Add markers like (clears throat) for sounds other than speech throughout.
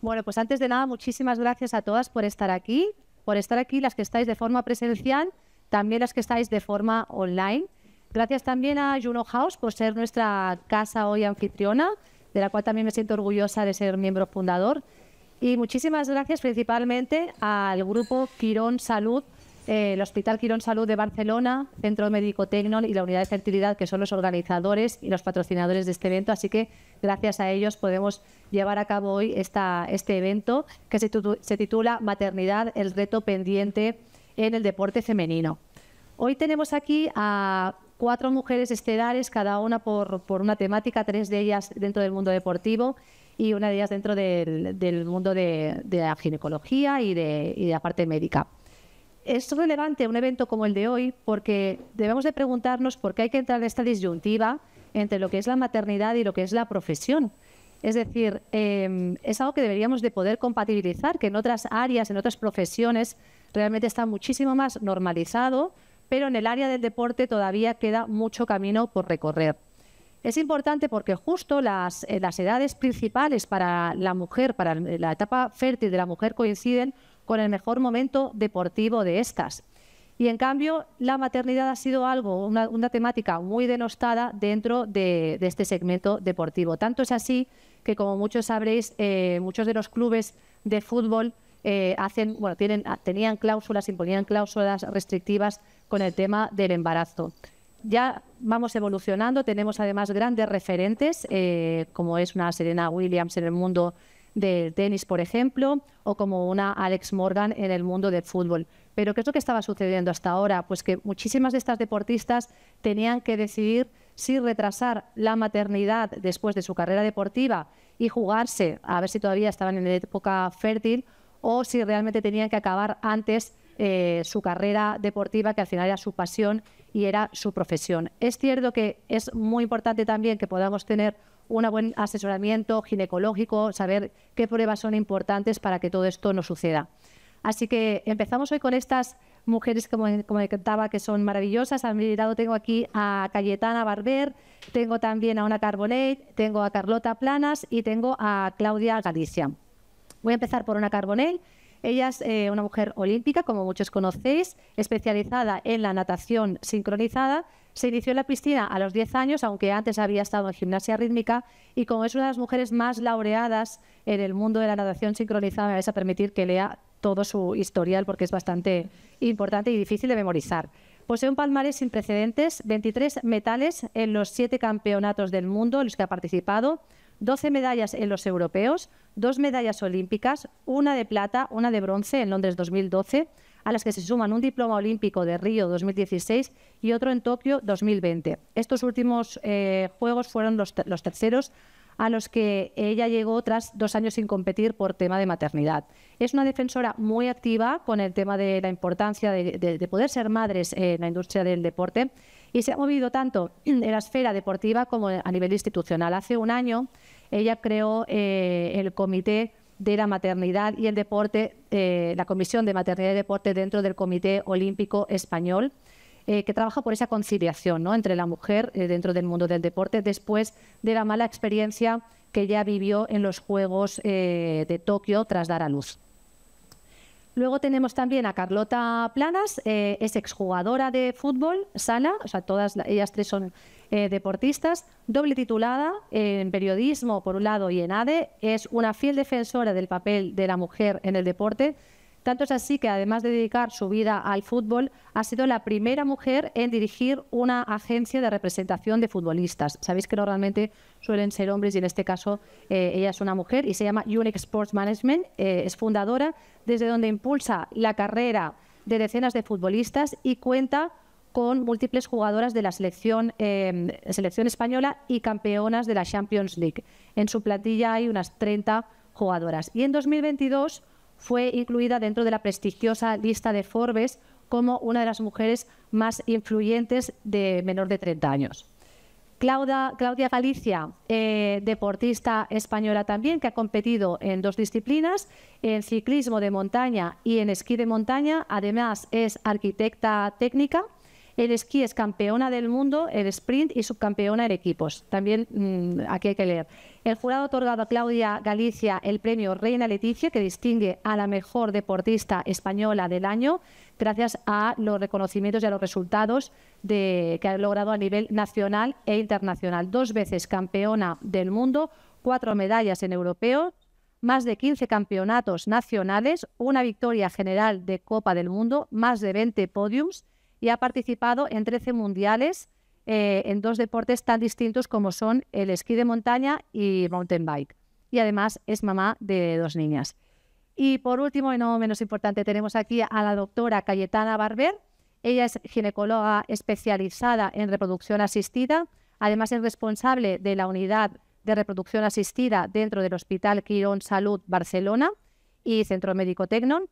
Bueno, pues antes de nada, muchísimas gracias a todas por estar aquí, por estar aquí las que estáis de forma presencial, también las que estáis de forma online. Gracias también a Juno House por ser nuestra casa hoy anfitriona, de la cual también me siento orgullosa de ser miembro fundador. Y muchísimas gracias principalmente al grupo Quirón Salud eh, el Hospital Quirón Salud de Barcelona, Centro Médico Tecnol y la Unidad de Fertilidad, que son los organizadores y los patrocinadores de este evento. Así que gracias a ellos podemos llevar a cabo hoy este evento que se, titula Maternidad, el reto pendiente en el deporte femenino. Hoy tenemos aquí a cuatro mujeres estelares, cada una por, una temática, tres de ellas dentro del mundo deportivo y una de ellas dentro del, mundo de, la ginecología y de la parte médica es relevante un evento como el de hoy porque debemos de preguntarnos por qué hay que entrar en esta disyuntiva entre lo que es la maternidad y lo que es la profesión. Es decir, em, es algo que deberíamos de poder compatibilizar, que en otras áreas, en otras profesiones, realmente está muchísimo más normalizado, pero en el área del deporte todavía queda mucho camino por recorrer. Es importante porque justo las eh, edades principales para la mujer, para la etapa fértil de la mujer coinciden con el mejor momento deportivo de estas. Y en cambio, la maternidad ha sido algo, una, temática muy denostada dentro de, este segmento deportivo. Tanto es así que, como muchos sabréis, eh, muchos de los clubes de fútbol eh, hacen, bueno, tienen, ah, tenían cláusulas, imponían cláusulas restrictivas con el tema del embarazo. Ya vamos evolucionando, tenemos además grandes referentes, eh, como es una Serena Williams en el mundo del tenis, por ejemplo, o como una Alex Morgan en el mundo del fútbol. Pero ¿qué es lo que estaba sucediendo hasta ahora? Pues que muchísimas de estas deportistas tenían que decidir si retrasar la maternidad después de su carrera deportiva y jugarse, a ver si todavía estaban en época fértil, o si realmente tenían que acabar antes eh, su carrera deportiva, que al final era su pasión y era su profesión. Es cierto que es muy importante también que podamos tener un buen asesoramiento ginecológico, saber qué pruebas son importantes para que todo esto no suceda. Así que empezamos hoy con estas mujeres, como, como que son maravillosas. A mi lado tengo aquí a Cayetana Barber, tengo también a Ana Carbonell, tengo a Carlota Planas y tengo a Claudia Galicia. Voy a empezar por Ana Carbonell, ella es eh, una mujer olímpica, como muchos conocéis, especializada en la natación sincronizada. Se inició en la piscina a los 10 años, aunque antes había estado en gimnasia rítmica, y como es una de las mujeres más laureadas en el mundo de la natación sincronizada, me vais a permitir que lea todo su historial porque es bastante importante y difícil de memorizar. Posee un palmarés sin precedentes, 23 metales en los siete campeonatos del mundo en los que ha participado, 12 medallas en los europeos, dos medallas olímpicas, una de plata, una de bronce en Londres 2012, a las que se suman un diploma olímpico de Río 2016 y otro en Tokio 2020. Estos últimos eh, Juegos fueron los, terceros a los que ella llegó tras dos años sin competir por tema de maternidad. Es una defensora muy activa con el tema de la importancia de poder ser madres en la industria del deporte y se ha movido tanto (clears throat) en la esfera deportiva como a nivel institucional. Hace un año ella creó eh, el comité de la maternidad y el deporte, eh, la Comisión de Maternidad y Deporte dentro del Comité Olímpico Español, eh, que trabaja por esa conciliación entre la mujer dentro del mundo del deporte después de la mala experiencia que ella vivió en los Juegos de Tokio tras dar a luz. Luego tenemos también a Carlota Planas, eh, es exjugadora de fútbol, sala, o sea, todas ellas tres son eh, deportistas, doble titulada en periodismo por un lado y en ADE, es una fiel defensora del papel de la mujer en el deporte tanto es así que además de dedicar su vida al fútbol, ha sido la primera mujer en dirigir una agencia de representación de futbolistas. Sabéis que normalmente suelen ser hombres y en este caso eh, ella es una mujer y se llama Unique Sports Management. Eh, es fundadora desde donde impulsa la carrera de decenas de futbolistas y cuenta con múltiples jugadoras de la selección, eh, selección española y campeonas de la Champions League. En su plantilla hay unas 30 jugadoras. Y en 2022 fue incluida dentro de la prestigiosa lista de Forbes como una de las mujeres más influyentes de menor de 30 años. Claudia, Galicia, eh, deportista española también, que ha competido en dos disciplinas, en ciclismo de montaña y en esquí de montaña. Además, es arquitecta técnica el esquí es campeona del mundo, el sprint y subcampeona en equipos. También mm, aquí hay que leer. El jurado otorgado a Claudia Galicia el premio Reina Leticia, que distingue a la mejor deportista española del año, gracias a los reconocimientos y a los resultados que ha logrado a nivel nacional e internacional. Dos veces campeona del mundo, cuatro medallas en europeo, más de 15 campeonatos nacionales, una victoria general de Copa del Mundo, más de 20 podiums y ha participado en 13 mundiales eh, en dos deportes tan distintos como son el esquí de montaña y mountain bike. Y además es mamá de dos niñas. Y por último, y no menos importante, tenemos aquí a la doctora Cayetana Barber. Ella es ginecóloga especializada en reproducción asistida. Además es responsable de la unidad de reproducción asistida dentro del Hospital Quirón Salud Barcelona y Centro Médico Tecnon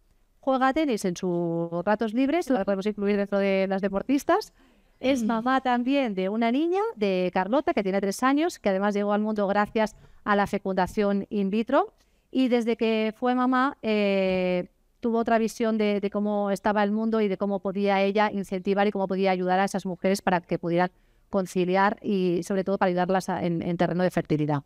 juega tenis en sus ratos libres, lo podemos incluir dentro de las deportistas. Es mamá también de una niña, de Carlota, que tiene tres años, que además llegó al mundo gracias a la fecundación in vitro. Y desde que fue mamá, eh, tuvo otra visión de, cómo estaba el mundo y de cómo podía ella incentivar y cómo podía ayudar a esas mujeres para que pudieran conciliar y sobre todo para ayudarlas en, terreno de fertilidad.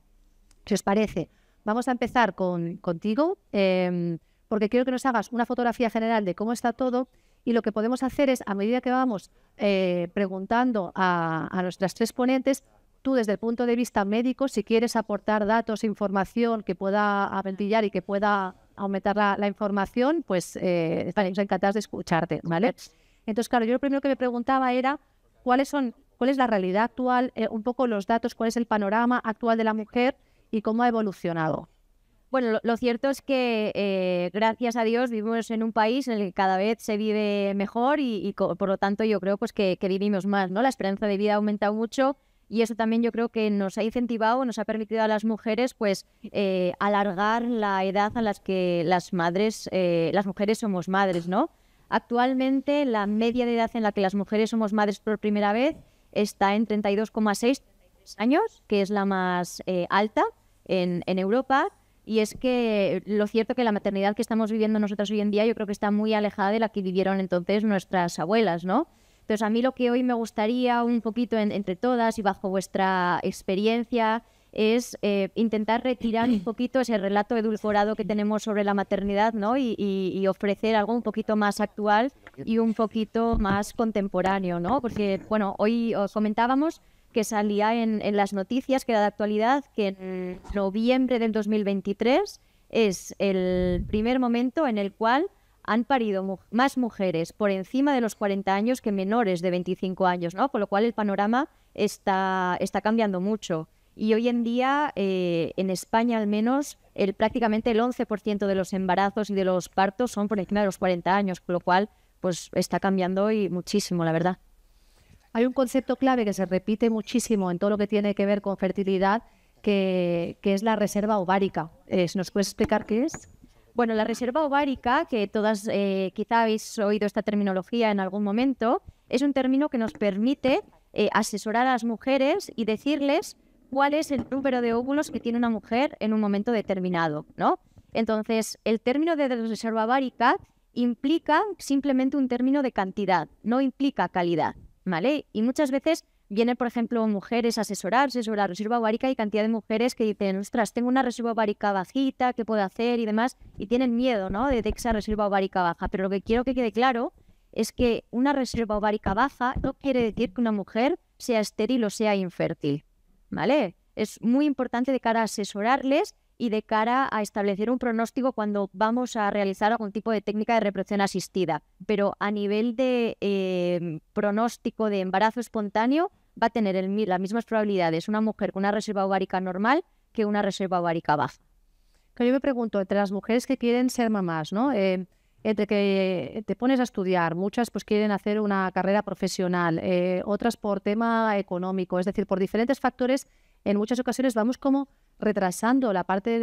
Si os parece, vamos a empezar con, contigo. Eh, porque quiero que nos hagas una fotografía general de cómo está todo y lo que podemos hacer es, a medida que vamos eh, preguntando a, nuestras tres ponentes, tú desde el punto de vista médico, si quieres aportar datos, información que pueda aventillar y que pueda aumentar la, información, pues eh, estaremos encantados de escucharte, ¿vale? Entonces, claro, yo lo primero que me preguntaba era cuáles son, cuál es la realidad actual, eh, un poco los datos, cuál es el panorama actual de la mujer y cómo ha evolucionado. Bueno, lo, cierto es que eh, gracias a Dios vivimos en un país en el que cada vez se vive mejor y, por lo tanto yo creo pues que, vivimos más, ¿no? La esperanza de vida ha aumentado mucho y eso también yo creo que nos ha incentivado, nos ha permitido a las mujeres pues eh, alargar la edad a las que las madres, eh, las mujeres somos madres, ¿no? Actualmente la media de edad en la que las mujeres somos madres por primera vez está en 32,6 años, que es la más alta en Europa. Y es que lo cierto que la maternidad que estamos viviendo nosotras hoy en día yo creo que está muy alejada de la que vivieron entonces nuestras abuelas, ¿no? Entonces a mí lo que hoy me gustaría un poquito entre todas y bajo vuestra experiencia es eh, intentar retirar un poquito ese relato edulcorado que tenemos sobre la maternidad, ¿no? Y, y, ofrecer algo un poquito más actual y un poquito más contemporáneo, ¿no? Porque, bueno, hoy os comentábamos que salía en, las noticias, que era de actualidad, que en noviembre del 2023 es el primer momento en el cual han parido más mujeres por encima de los 40 años que menores de 25 años, ¿no? Con lo cual el panorama está, está cambiando mucho. Y hoy en día, eh, en España al menos, el, prácticamente el 11% de los embarazos y de los partos son por encima de los 40 años, con lo cual pues está cambiando y muchísimo, la verdad. Hay un concepto clave que se repite muchísimo en todo lo que tiene que ver con fertilidad, que, es la reserva ovárica. ¿Nos puedes explicar qué es? Bueno, la reserva ovárica, que todas eh, quizá habéis oído esta terminología en algún momento, es un término que nos permite eh, asesorar a las mujeres y decirles cuál es el número de óvulos que tiene una mujer en un momento determinado, ¿no? Entonces, el término de reserva ovárica implica simplemente un término de cantidad, no implica calidad. ¿vale? Y muchas veces vienen, por ejemplo, mujeres a asesorarse sobre la reserva ovárica y cantidad de mujeres que dicen, ostras, tengo una reserva ovárica bajita, ¿qué puedo hacer? y demás, y tienen miedo, ¿no? De esa reserva ovárica baja. Pero lo que quiero que quede claro es que una reserva ovárica baja no quiere decir que una mujer sea estéril o sea infértil, ¿vale? Es muy importante de cara a asesorarles y de cara a establecer un pronóstico cuando vamos a realizar algún tipo de técnica de reproducción asistida. Pero a nivel de em, pronóstico de embarazo espontáneo, va a tener las mismas probabilidades una mujer con una reserva ovárica normal que una reserva ovárica baja. yo me pregunto, entre las mujeres que quieren ser mamás, ¿no? Em, entre que te pones a estudiar, muchas pues quieren hacer una carrera profesional, eh, otras por tema económico, es decir, por diferentes factores, en muchas ocasiones vamos como retrasando la parte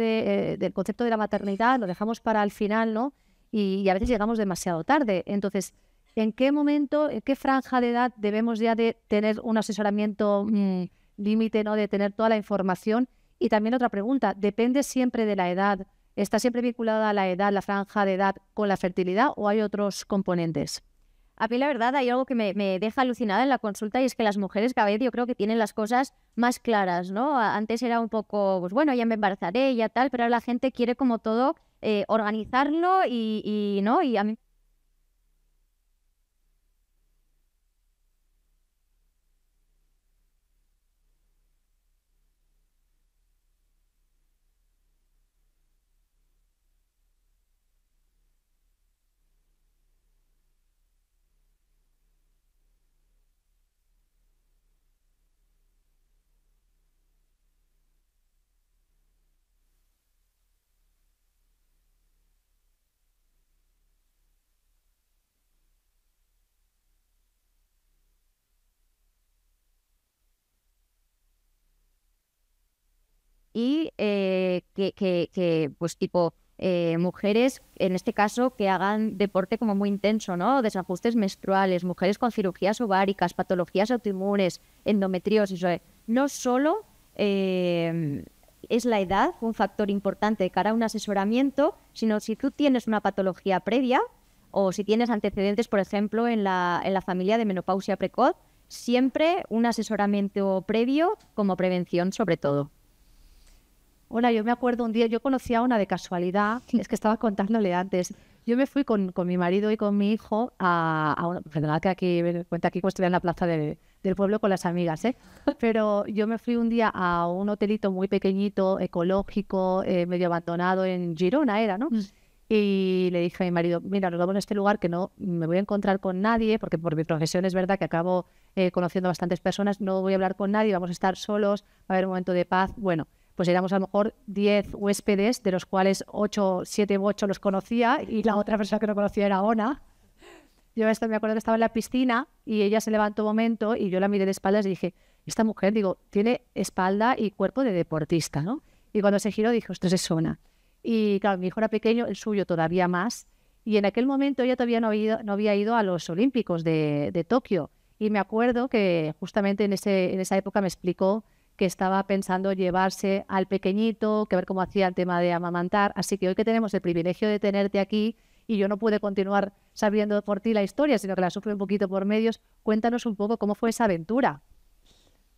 eh, del concepto de la maternidad, lo dejamos para el final, ¿no? Y, a veces llegamos demasiado tarde. Entonces, ¿en qué momento, en qué franja de edad debemos ya de tener un asesoramiento mm, límite, ¿no? De tener toda la información. Y también otra pregunta, ¿depende siempre de la edad? ¿Está siempre vinculada a la edad, la franja de edad, con la fertilidad o hay otros componentes? A mí la verdad hay algo que me, deja alucinada en la consulta y es que las mujeres cada vez yo creo que tienen las cosas más claras, ¿no? Antes era un poco, pues bueno, ya me embarazaré, ya tal, pero ahora la gente quiere como todo eh, organizarlo y, y, ¿no? Y a mí y eh, que, pues tipo, eh, mujeres, en este caso, que hagan deporte como muy intenso, ¿no? Desajustes menstruales, mujeres con cirugías ováricas, patologías autoinmunes, endometriosis. No solo eh, es la edad un factor importante de cara a un asesoramiento, sino si tú tienes una patología previa o si tienes antecedentes, por ejemplo, en la familia de menopausia precoz, siempre un asesoramiento previo como prevención sobre todo. Hola, yo me acuerdo un día, yo conocí a una de casualidad, es que estaba contándole antes. Yo me fui con, mi marido y con mi hijo a, a una. Perdonad que aquí cuenta aquí estoy en la plaza del pueblo con las amigas, ¿eh? Pero yo me fui un día a un hotelito muy pequeñito, ecológico, eh, medio abandonado en Girona, era, ¿no? Mm. Y le dije a mi marido, mira, nos vamos a este lugar que no me voy a encontrar con nadie, porque por mi profesión es verdad que acabo eh, conociendo bastantes personas, no voy a hablar con nadie, vamos a estar solos, va a haber un momento de paz. Bueno, pues éramos a lo mejor 10 huéspedes, de los cuales 8, 7 u 8 los conocía y la otra persona que no conocía era Ona. Yo esto me acuerdo que estaba en la piscina y ella se levantó un momento y yo la miré de espaldas y dije, esta mujer, digo, tiene espalda y cuerpo de deportista, ¿no? Y cuando se giró dije, esto es Ona. Y claro, mi hijo era pequeño, el suyo todavía más. Y en aquel momento ella todavía no había ido, no había ido a los Olímpicos de, de Tokio. Y me acuerdo que justamente en, en esa época me explicó que estaba pensando llevarse al pequeñito, que ver cómo hacía el tema de amamantar. Así que hoy que tenemos el privilegio de tenerte aquí y yo no pude continuar sabiendo por ti la historia, sino que la sufrí un poquito por medios, cuéntanos un poco cómo fue esa aventura.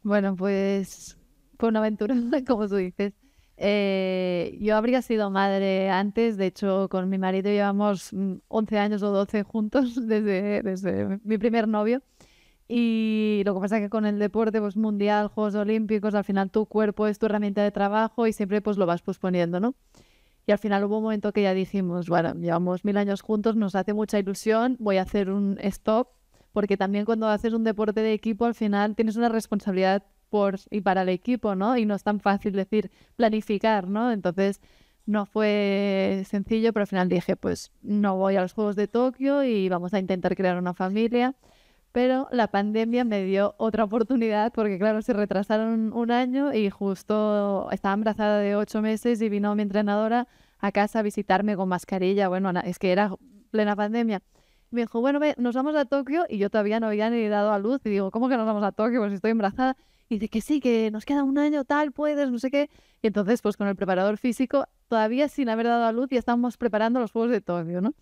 Bueno, pues fue una aventura, (laughs) como tú dices. Eh, yo habría sido madre antes, de hecho con mi marido llevamos 11 mm, años o 12 juntos (laughs) desde, desde mi primer novio. Y lo que pasa es que con el deporte, pues mundial, Juegos Olímpicos, al final tu cuerpo es tu herramienta de trabajo y siempre pues lo vas posponiendo, Y al final hubo un momento que ya dijimos, bueno, llevamos mil años juntos, nos hace mucha ilusión, voy a hacer un stop, porque también cuando haces un deporte de equipo, al final tienes una responsabilidad por y para el equipo, Y no es tan fácil decir planificar, ¿no? Entonces no fue sencillo, pero al final dije, pues no voy a los Juegos de Tokio y vamos a intentar crear una familia pero la pandemia me dio otra oportunidad porque, claro, se retrasaron un año y justo estaba embarazada de ocho meses y vino mi entrenadora a casa a visitarme con mascarilla. Bueno, es que era plena pandemia. Me dijo, bueno, nos vamos a Tokio y yo todavía no había ni dado a luz. Y digo, ¿cómo que nos vamos a Tokio? Pues estoy embarazada. Y dice que sí, que nos queda un año, tal, puedes, no sé qué. Y entonces, pues con el preparador físico, todavía sin haber dado a luz, ya estábamos preparando los Juegos de Tokio, ¿no?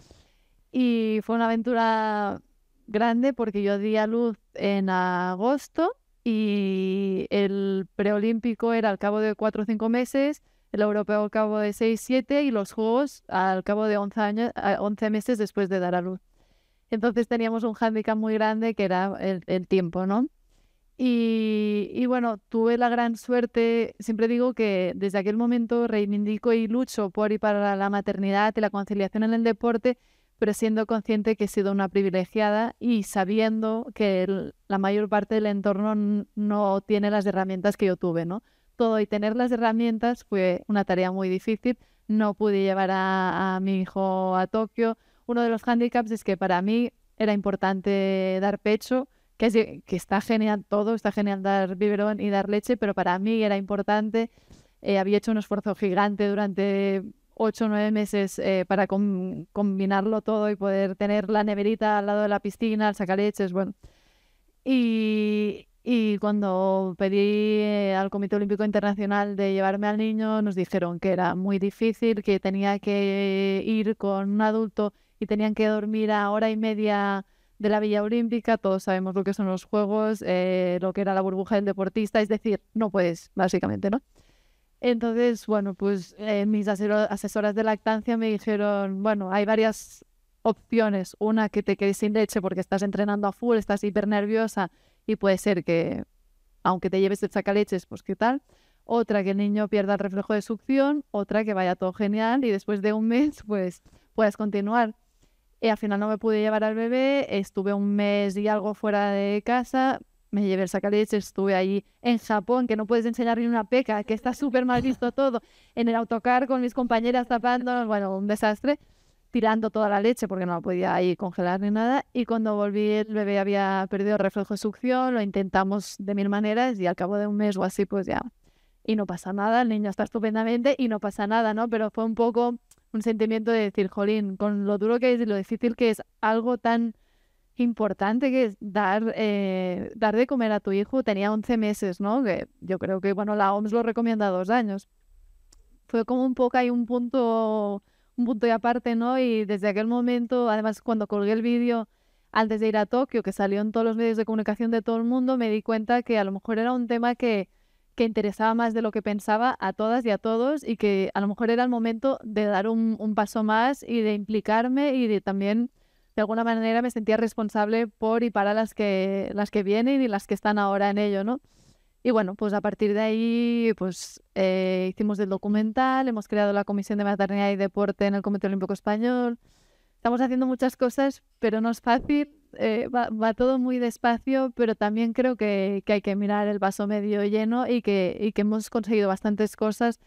Y fue una aventura grande porque yo di a luz en agosto y el preolímpico era al cabo de cuatro o cinco meses, el europeo al cabo de seis, siete y los juegos al cabo de once meses después de dar a luz. Entonces teníamos un hándicap muy grande que era el, tiempo, ¿no? Y, y, bueno, tuve la gran suerte, siempre digo que desde aquel momento reivindico y lucho por y para la maternidad y la conciliación en el deporte, pero siendo consciente que he sido una privilegiada y sabiendo que la mayor parte del entorno no tiene las herramientas que yo tuve, ¿no? Todo y tener las herramientas fue una tarea muy difícil. No pude llevar a, mi hijo a Tokio. Uno de los hándicaps es que para mí era importante dar pecho, que, está genial todo, está genial dar biberón y dar leche, pero para mí era importante eh, había hecho un esfuerzo gigante durante Ocho o nueve meses eh, para combinarlo todo y poder tener la neverita al lado de la piscina, sacar sacareches, bueno. Y, cuando pedí eh, al Comité Olímpico Internacional de llevarme al niño, nos dijeron que era muy difícil, que tenía que ir con un adulto y tenían que dormir a hora y media de la Villa Olímpica, todos sabemos lo que son los juegos, eh, lo que era la burbuja del deportista, es decir, no puedes, básicamente, ¿no? Entonces, bueno, pues eh, mis asesoras de lactancia me dijeron, bueno, hay varias opciones. Una, que te quedes sin leche porque estás entrenando a full, estás hiper nerviosa y puede ser que, aunque te lleves el sacaleches, pues qué tal. Otra, que el niño pierda el reflejo de succión. Otra, que vaya todo genial y después de un mes, pues puedas continuar. Y eh, al final no me pude llevar al bebé, estuve un mes y algo fuera de casa, me llevé el leche, estuve ahí en Japón, que no puedes enseñar ni una peca, que está súper mal visto todo, en el autocar con mis compañeras tapándonos, bueno, un desastre, tirando toda la leche porque no la podía ahí congelar ni nada. Y cuando volví, el bebé había perdido el reflejo de succión, lo intentamos de mil maneras y al cabo de un mes o así, pues ya. Y no pasa nada, el niño está estupendamente y no pasa nada, ¿no? Pero fue un poco un sentimiento de decir, jolín, con lo duro que es y lo difícil que es algo tan importante que es dar, eh, dar de comer a tu hijo. Tenía 11 meses, ¿no? yo creo que, bueno, la OMS lo recomienda dos años. Fue como un poco, ahí un punto, un punto y aparte, ¿no? Y desde aquel momento, además cuando colgué el vídeo antes de ir a Tokio, que salió en todos los medios de comunicación de todo el mundo, me di cuenta que a lo mejor era un tema que, que interesaba más de lo que pensaba a todas y a todos y que a lo mejor era el momento de dar un, un paso más y de implicarme y de también de alguna manera me sentía responsable por y para las que, las que vienen y las que están ahora en ello, ¿no? Y bueno, pues a partir de ahí, pues eh, hicimos el documental, hemos creado la Comisión de Maternidad y Deporte en el Comité Olímpico Español. Estamos haciendo muchas cosas, pero no es fácil. Eh, va, todo muy despacio, pero también creo que, hay que mirar el vaso medio lleno y que, y que hemos conseguido bastantes cosas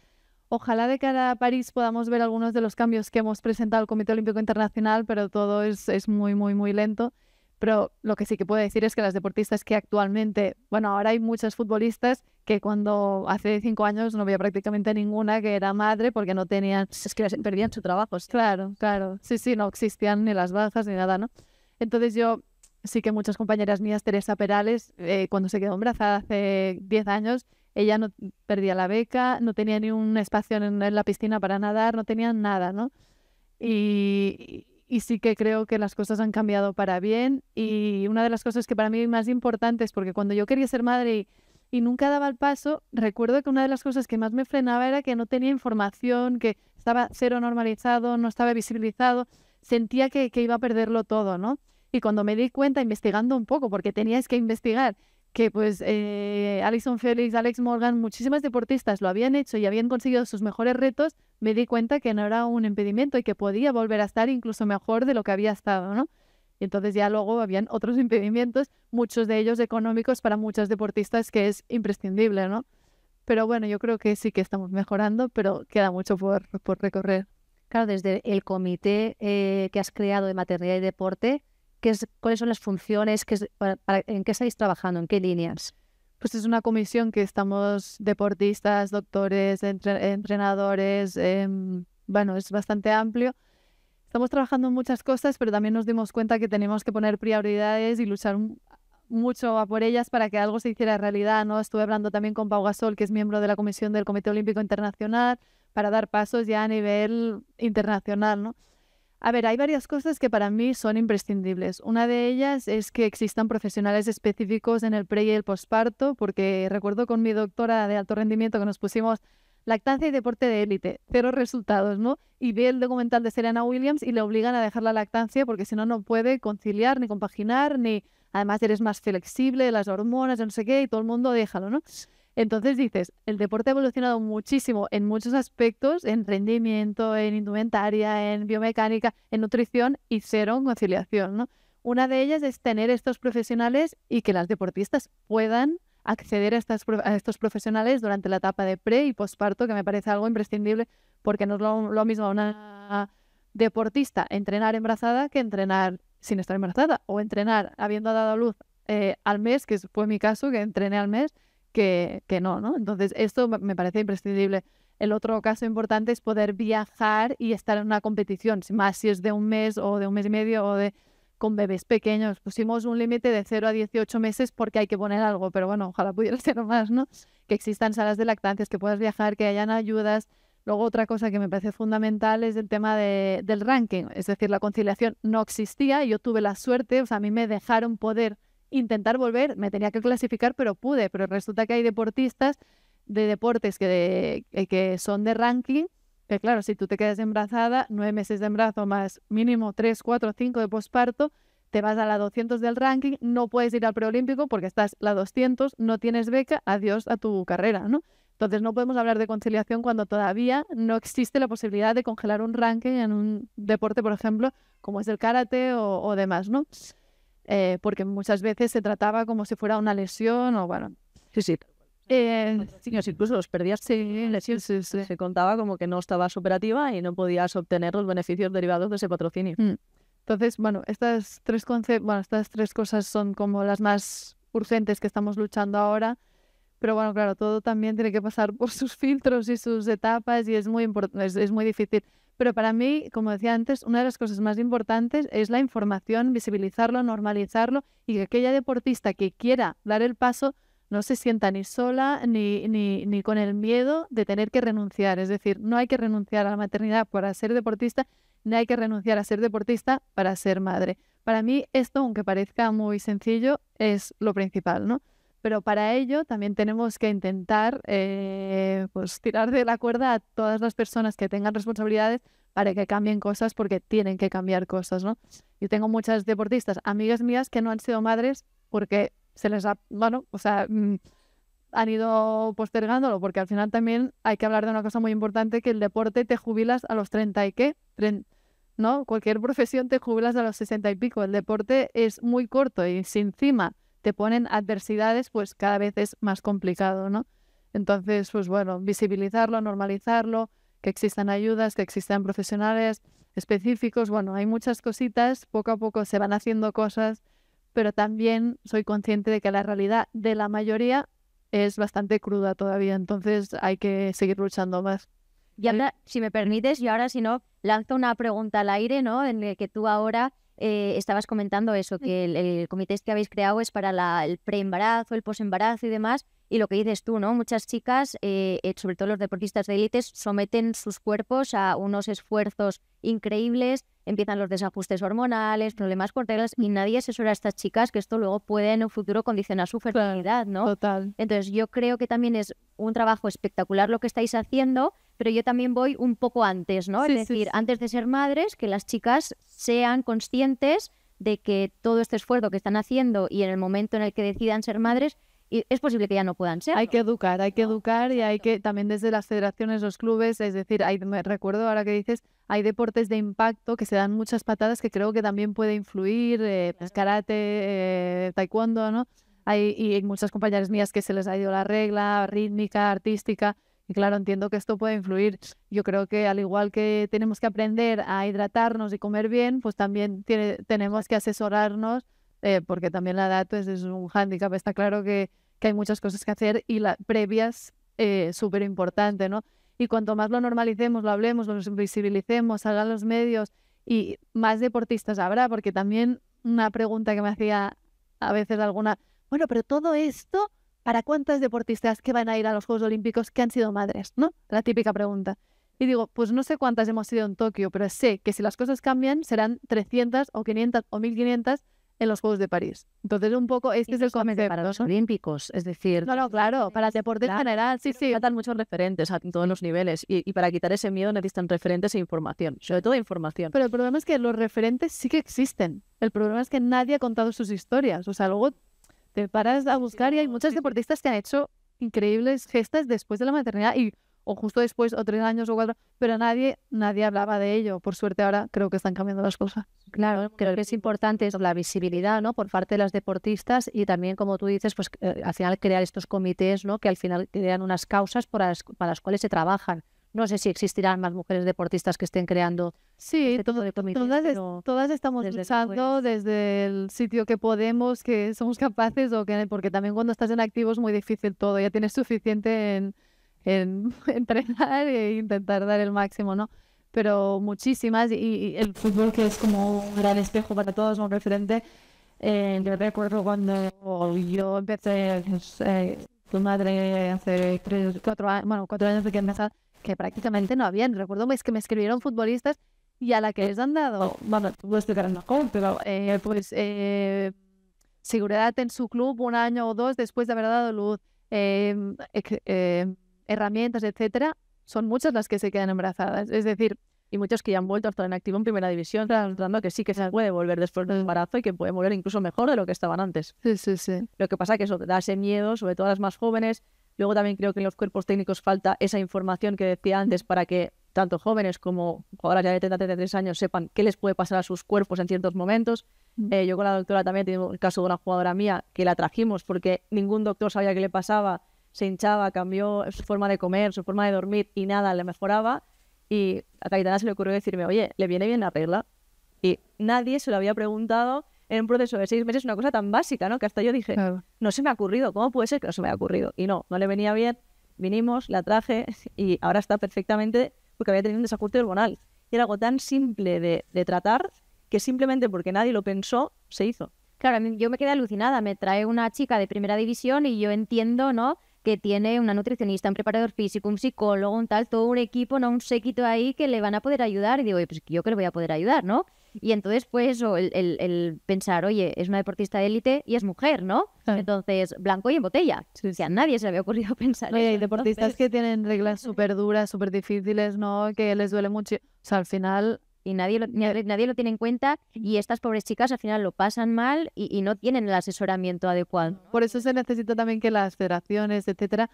Ojalá de cara a París podamos ver algunos de los cambios que hemos presentado al Comité Olímpico Internacional, pero todo es, es muy, muy, muy lento. Pero lo que sí que puedo decir es que las deportistas que actualmente, bueno, ahora hay muchas futbolistas que cuando hace cinco años no había prácticamente ninguna que era madre porque no tenían... Es que perdían su trabajo. Claro, claro. Sí, sí, no existían ni las bajas ni nada, ¿no? Entonces yo sí que muchas compañeras mías, Teresa Perales, eh, cuando se quedó embarazada hace diez años, ella no perdía la beca, no tenía ni un espacio en, la piscina para nadar, no tenía nada, ¿no? Y, sí que creo que las cosas han cambiado para bien. Y una de las cosas que para mí más importantes, porque cuando yo quería ser madre y, nunca daba el paso, recuerdo que una de las cosas que más me frenaba era que no tenía información, que estaba cero normalizado, no estaba visibilizado, sentía que, que iba a perderlo todo, ¿no? Y cuando me di cuenta, investigando un poco, porque tenías que investigar, que pues eh, Alison Felix, Alex Morgan, muchísimas deportistas lo habían hecho y habían conseguido sus mejores retos, me di cuenta que no era un impedimento y que podía volver a estar incluso mejor de lo que había estado, ¿no? Y entonces ya luego habían otros (laughs) impedimientos, muchos de ellos económicos para muchos deportistas que es imprescindible, ¿no? Pero bueno, yo creo que sí que estamos mejorando, pero queda mucho por, recorrer. Claro, desde el comité eh, que has creado de materia y deporte, cuáles son las funciones, en qué estáis trabajando, en qué líneas. Pues es una comisión que estamos deportistas, doctores, entrenadores, em, bueno, es bastante amplio. Estamos trabajando en muchas cosas, pero también nos dimos cuenta que tenemos que poner prioridades y luchar mucho a por ellas para que algo se hiciera realidad. ¿no? Estuve hablando también con Pau Gasol, que es miembro de la comisión del Comité Olímpico Internacional, para dar pasos ya a nivel internacional. ¿no? A ver, hay varias cosas que para mí son imprescindibles. Una de ellas es que existan profesionales específicos en el pre y el posparto, porque recuerdo con mi doctora de alto rendimiento que nos pusimos lactancia y deporte de élite, cero resultados, ¿no? Y ve el documental de Serena Williams y le obligan a dejar la lactancia porque si no, no puede conciliar ni compaginar, ni además eres más flexible, las hormonas, no sé qué, y todo el mundo déjalo, ¿no? Entonces dices, el deporte ha evolucionado muchísimo en muchos aspectos, en rendimiento, en indumentaria, en biomecánica, en nutrición y cero en conciliación. Una de ellas es tener estos profesionales y que las deportistas puedan acceder a, estos profesionales durante la etapa de pre y postparto, que me parece algo imprescindible porque no es lo, mismo a una deportista entrenar embarazada que entrenar sin estar embarazada o entrenar habiendo dado luz eh, al mes, que fue mi caso, que entrené al mes que, no, ¿no? Entonces, esto me parece imprescindible. El otro caso importante es poder viajar y estar en una competición, más si es de un mes o de un mes y medio o de con bebés pequeños. Pusimos un límite de 0 a 18 meses porque hay que poner algo, pero bueno, ojalá pudiera (laughs) ser más, ¿no? Que existan salas de lactancia, que puedas viajar, que hayan ayudas. Luego otra cosa que me parece fundamental es el tema del ranking, es decir, la conciliación no existía yo tuve la suerte, o sea, a mí me dejaron poder intentar volver, me tenía que clasificar, pero pude, pero resulta que hay deportistas de deportes que, eh, que son de ranking, que claro, si tú te quedas embarazada, nueve meses de embarazo más mínimo tres, cuatro, cinco de posparto, te vas a la 200 del ranking, no puedes ir al preolímpico porque estás la 200, no tienes beca, adiós a tu carrera, ¿no? Entonces no podemos hablar de conciliación cuando todavía no existe la posibilidad de congelar un ranking en un deporte, por ejemplo, como es el karate o, o demás, ¿no? Eh, porque muchas veces se trataba como si fuera una lesión o bueno. Sí, sí. Eh, incluso los perdías sin lesiones Se contaba como que no estabas operativa y no podías obtener los beneficios derivados de ese patrocinio. Mm. Entonces, bueno, estas tres bueno, estas tres cosas son como las más urgentes que estamos luchando ahora pero bueno, claro, todo también tiene que pasar por (laughs) sus filtros y sus etapas y es muy, es, es muy difícil. Pero para mí, como decía antes, una de las cosas más importantes es la información, visibilizarlo, normalizarlo y que aquella deportista que quiera dar el paso no se sienta ni sola ni, ni, con el miedo de tener que renunciar. Es decir, no hay que renunciar a la maternidad para ser deportista, ni hay que renunciar a ser deportista para ser madre. Para mí esto, aunque parezca muy sencillo, es lo principal, ¿no? pero para ello también tenemos que intentar eh, pues, tirar de la cuerda a todas las personas que tengan responsabilidades para que cambien cosas porque tienen que cambiar cosas, ¿no? Yo tengo muchas deportistas, amigas mías que no han sido madres porque se les ha, bueno, o sea, mm, han ido postergándolo porque al final también hay que hablar de una cosa muy importante que el deporte te jubilas a los 30 y qué, ¿no? Cualquier (laughs) profesión te jubilas a los 60 y pico, el deporte es muy corto y sin encima te ponen adversidades, pues cada vez es más complicado, ¿no? Entonces, pues bueno, visibilizarlo, normalizarlo, que existan ayudas, que existan profesionales específicos, bueno, hay muchas cositas, poco a poco se van haciendo cosas, pero también soy consciente de que la realidad de la mayoría es bastante cruda todavía, entonces hay que seguir luchando más. Y ahora, eh, si me permites, yo ahora si no, lanzo una pregunta al aire, ¿no? En el que tú ahora eh, estabas comentando eso, que el, el, comité este que habéis creado es para la, el preembarazo, el posembarazo y demás, y lo que dices tú, ¿no? Muchas chicas, eh, eh, sobre todo los deportistas de élites, someten sus cuerpos a unos esfuerzos increíbles, empiezan los desajustes hormonales, problemas corporales, y nadie asesora a estas chicas que esto luego puede en un futuro condicionar su fertilidad, ¿no? Total. Entonces yo creo que también es un trabajo espectacular lo que estáis haciendo, pero yo también voy un poco antes, ¿no? es decir, antes de ser madres, que las chicas sean conscientes de que todo este esfuerzo que están haciendo y en el momento en el que decidan ser madres es posible que ya no puedan ser. Hay que educar, hay que educar y hay que también desde las federaciones, los clubes, es decir, hay, me recuerdo ahora que dices, hay deportes de impacto que se dan muchas patadas que creo que también puede influir, eh, pues karate, eh, taekwondo, ¿no? Hay, y hay muchas compañeras mías que se les ha ido la regla rítmica, artística. Y claro, entiendo que esto puede influir. Yo creo que al igual que tenemos que aprender a hidratarnos y comer bien, pues también tiene, tenemos que asesorarnos, eh, porque también la edad pues, es un hándicap. Está claro que que hay muchas cosas que hacer y la previas, eh, súper importante, ¿no? Y cuanto más lo normalicemos, lo hablemos, lo visibilicemos, salgan los medios y más deportistas habrá, porque también una pregunta que me hacía a veces alguna, bueno, pero todo esto, ¿para cuántas deportistas que van a ir a los Juegos Olímpicos que han sido madres? ¿No? La típica pregunta. Y digo, pues no sé cuántas hemos sido en Tokio, pero sé que si las cosas cambian serán 300 o 500 o 1500 en los Juegos de París. Entonces, un poco, este es el concepto. Para los olímpicos, es decir... No, no, claro, para el deporte en general, sí, sí. Faltan muchos referentes a todos los niveles y, y, para quitar ese miedo necesitan referentes e información, sobre todo información. Pero el problema es que los referentes sí que existen. El problema es que nadie ha contado sus historias. O sea, luego te paras a buscar y hay muchos deportistas que han hecho increíbles gestas después de la maternidad y o justo después, o tres años o cuatro, pero nadie, nadie hablaba de ello. Por suerte ahora creo que están cambiando las cosas. Claro, creo que es importante la visibilidad, ¿no? Por parte de las deportistas y también, como tú dices, pues eh, al final crear estos comités, ¿no? Que al final crean unas causas para las, cuales se trabajan. No sé si existirán más mujeres deportistas que estén creando. Sí, este todo, de comités, todas, todas, estamos desde luchando desde el sitio que podemos, que somos capaces, o que, porque también cuando estás en activo es muy difícil todo, ya tienes suficiente en en (laughs) entrenar e intentar dar el máximo, ¿no? Pero muchísimas y, el fútbol que es como un gran espejo para todos, un referente. Eh, yo recuerdo cuando yo empecé, pues, eh, tu madre hace cuatro años, bueno, cuatro años de que empezar, que prácticamente no habían. Recuerdo es que me escribieron futbolistas y a la que les han dado, bueno, tú explicar este pero eh, pues seguridad en su club un año o dos después de haber dado luz. Eh, herramientas, etcétera, son muchas las que se quedan embarazadas. Es decir, y muchos que ya han vuelto a estar en activo en primera división, demostrando que sí que se puede volver después del embarazo y que puede volver incluso mejor de lo que estaban antes. Sí, sí, sí. Lo que pasa es que eso da ese miedo, sobre todo a las más jóvenes. Luego también creo que en los cuerpos técnicos falta esa información que decía antes para que tanto jóvenes como jugadoras ya de 30, 33 años sepan qué les puede pasar a sus cuerpos en ciertos momentos. Mm. Eh, yo con la doctora también tengo el caso de una jugadora mía que la trajimos porque ningún doctor sabía qué le pasaba se hinchaba, cambió su forma de comer, su forma de dormir y nada le mejoraba. Y a Caitana se le ocurrió decirme, oye, ¿le viene bien la regla? Y nadie se lo había preguntado en un proceso de seis meses, una cosa tan básica, ¿no? Que hasta yo dije, no se me ha ocurrido, ¿cómo puede ser que no se me ha ocurrido? Y no, no le venía bien, vinimos, la traje (laughs) y ahora está perfectamente porque había tenido un desajuste hormonal. Y era algo tan simple de tratar que simplemente porque nadie lo pensó, se hizo. Claro, yo me quedé alucinada. Me trae una chica de primera división y yo entiendo, ¿no? que tiene una nutricionista, un preparador físico, un psicólogo, un tal, todo un equipo, ¿no? Un séquito ahí que le van a poder ayudar. Y digo, pues yo que le voy a poder ayudar, ¿no? Y entonces, pues, el, el, pensar, oye, es una deportista de élite y es mujer, ¿no? Entonces, blanco y en botella. Si a nadie se le había ocurrido (laughs) pensar oye, Hay deportistas que tienen reglas súper duras, súper difíciles, ¿no? Que les duele mucho. O sea, al final y nadie lo, nadie lo tiene en cuenta y estas pobres chicas al final lo pasan mal y, no tienen el asesoramiento adecuado. Por eso se necesita también que las federaciones, etcétera,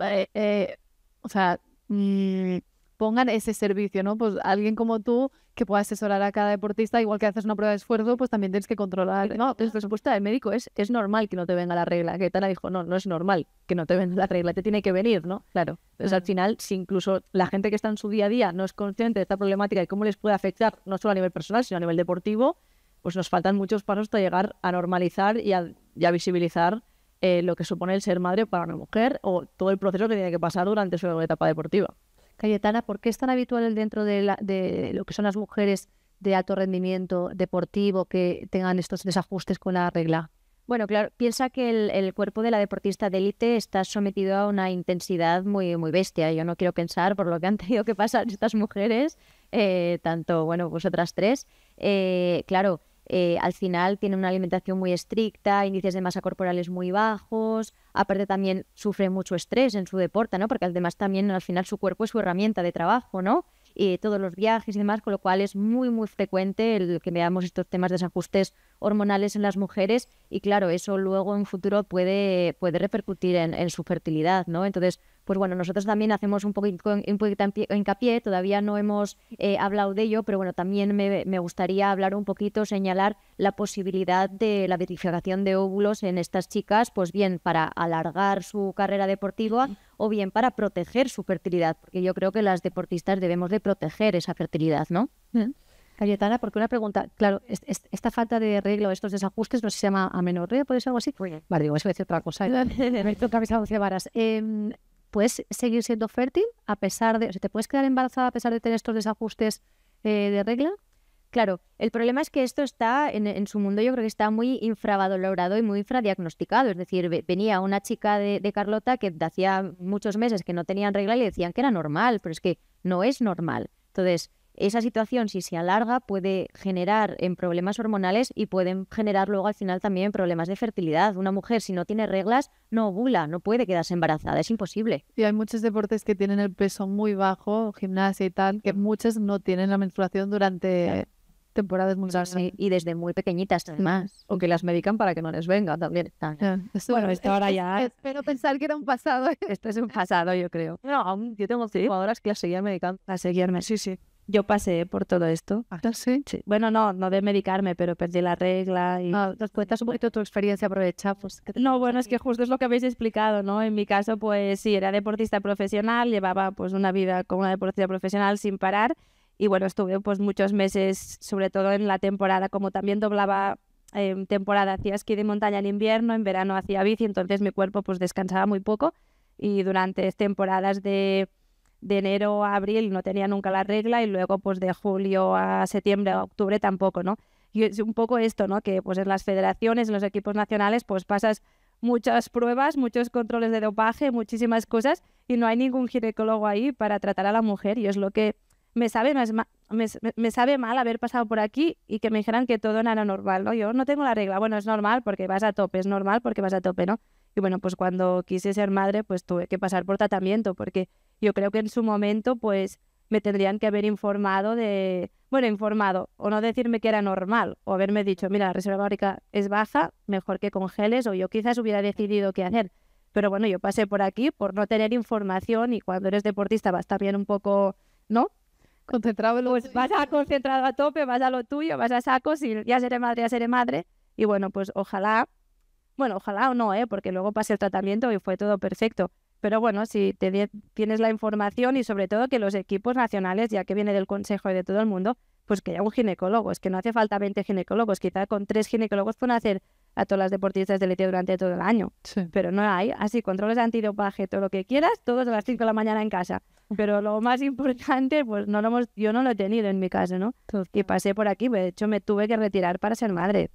eh, eh, o sea, mm, pongan ese servicio, ¿no? Pues alguien como tú que pueda asesorar a cada deportista, igual que haces una prueba de esfuerzo, pues también tienes que controlar. No, por supuesto, el médico, es, es normal que no te venga la regla. Que Tana dijo, no, no es normal que no te venga la regla, te tiene que venir, ¿no? Claro. Entonces, al final, si incluso la gente que está en su día a día no es consciente de esta problemática y cómo les puede afectar, no solo a nivel personal, sino a nivel deportivo, pues nos faltan muchos pasos para llegar a normalizar y a, visibilizar eh, lo que supone el ser madre para una mujer o todo el proceso que tiene que pasar durante su etapa deportiva. Cayetana, ¿por qué es tan habitual dentro de, lo que son las mujeres de alto rendimiento deportivo que tengan estos desajustes con la regla? Bueno, claro, piensa que el, cuerpo de la deportista de élite está sometido a una intensidad muy, muy bestia. Yo no quiero pensar por lo que han tenido que pasar estas mujeres, eh, tanto, bueno, vosotras tres. Eh, claro, eh, al final tiene una alimentación muy estricta, índices de masa corporales muy bajos, aparte también sufre mucho estrés en su deporte, ¿no? Porque además también al final su cuerpo es su herramienta de trabajo, ¿no? Eh, todos los viajes y demás, con lo cual es muy, muy frecuente el que veamos estos temas de desajustes hormonales en las mujeres y claro, eso luego en futuro puede, puede repercutir en, su fertilidad, ¿no? Entonces, pues bueno, nosotros también hacemos un poquito, un poquito hincapié, todavía no hemos eh, hablado de ello, pero bueno, también me, gustaría hablar un poquito, señalar la posibilidad de la verificación de óvulos en estas chicas, pues bien para alargar su carrera deportiva o bien para proteger su fertilidad, porque yo creo que las deportistas debemos de proteger esa fertilidad, ¿no? Cayetana, porque una pregunta, claro, esta falta de o estos desajustes, no se llama amenorrea, ¿puede ser algo así? Vale, digo, eso voy a decir otra cosa. ¿eh? (laughs) Me varas. Em, ¿Puedes seguir siendo fértil a pesar de, o sea, te puedes quedar embarazada a pesar de tener estos desajustes eh, de regla? Claro, el problema es que esto está en, su mundo, yo creo que está muy infravalorado y muy infradiagnosticado. Es decir, venía una chica de, de, Carlota que hacía muchos meses que no tenían regla y le decían que era normal, pero es que no es normal. Entonces, esa situación, si se alarga, puede generar en problemas hormonales y pueden generar luego al final también problemas de fertilidad. Una mujer, si no tiene reglas, no ovula, no puede quedarse embarazada, es imposible. Y hay muchos deportes que tienen el peso muy bajo, gimnasia y tal, que muchas no tienen la menstruación durante... temporadas muy largas. y desde muy pequeñitas además. O que las medican para que no les venga también. bueno, esto ahora ya... Espero pensar que era un pasado. ¿eh? esto es un pasado, yo creo. No, aún yo tengo horas que las seguían medicando. Las seguían, sí, sí yo pasé por todo esto. Ah, ¿sí? Bueno, no, no de medicarme, pero perdí la regla. Y... Ah, ¿Nos cuentas un poquito tu experiencia? Aprovecha. Pues, no, bueno, es que justo es lo que habéis explicado, ¿no? En mi caso, pues sí, era deportista profesional, llevaba pues una vida como una deportista profesional sin parar. Y bueno, estuve pues muchos meses, sobre todo en la temporada, como también doblaba en em, temporada, hacía esquí de montaña en invierno, en verano hacía bici, entonces mi cuerpo pues descansaba muy poco. Y durante temporadas de de enero a abril no tenía nunca la regla y luego pues de julio a septiembre a octubre tampoco, ¿no? Y es un poco esto, ¿no? Que pues en las federaciones, en los equipos nacionales, pues pasas muchas pruebas, muchos controles de dopaje, muchísimas cosas y no hay ningún ginecólogo ahí para tratar a la mujer y es lo que me sabe, me, me, sabe mal haber pasado por aquí y que me dijeran que todo no era normal, ¿no? Yo no tengo la regla, bueno, es normal porque vas a tope, es normal porque vas a tope, ¿no? Y bueno, pues cuando quise ser madre, pues tuve que pasar por tratamiento porque yo creo que en su momento, pues me tendrían que haber informado de, bueno, informado, o no decirme que era normal, o haberme dicho, mira, la reserva calórica es baja, mejor que congeles, o yo quizás hubiera decidido qué hacer. Pero bueno, yo pasé por aquí por no tener información y cuando eres deportista vas también un poco, ¿no? Concentrado en lo pues vas a concentrado a tope, vas a lo tuyo, vas a sacos y ya seré madre, ya seré madre. Y bueno, pues ojalá, bueno, ojalá o no, ¿eh? porque luego pasé el tratamiento y fue todo perfecto. Pero bueno, si tienes la información y sobre todo que los equipos nacionales, ya que viene del Consejo y de todo el mundo, pues que haya un ginecólogo. Es que no hace falta 20 ginecólogos. Quizá con tres ginecólogos pueden hacer a todas las deportistas del ET durante todo el año. Pero no hay. Así, controles antidopaje, todo lo que quieras, todos a las 5 de la mañana en casa. (laughs) Pero lo más importante, pues no lo hemos, yo no lo he tenido en mi casa, ¿no? Y pasé por aquí. De hecho, me tuve que retirar para ser madre.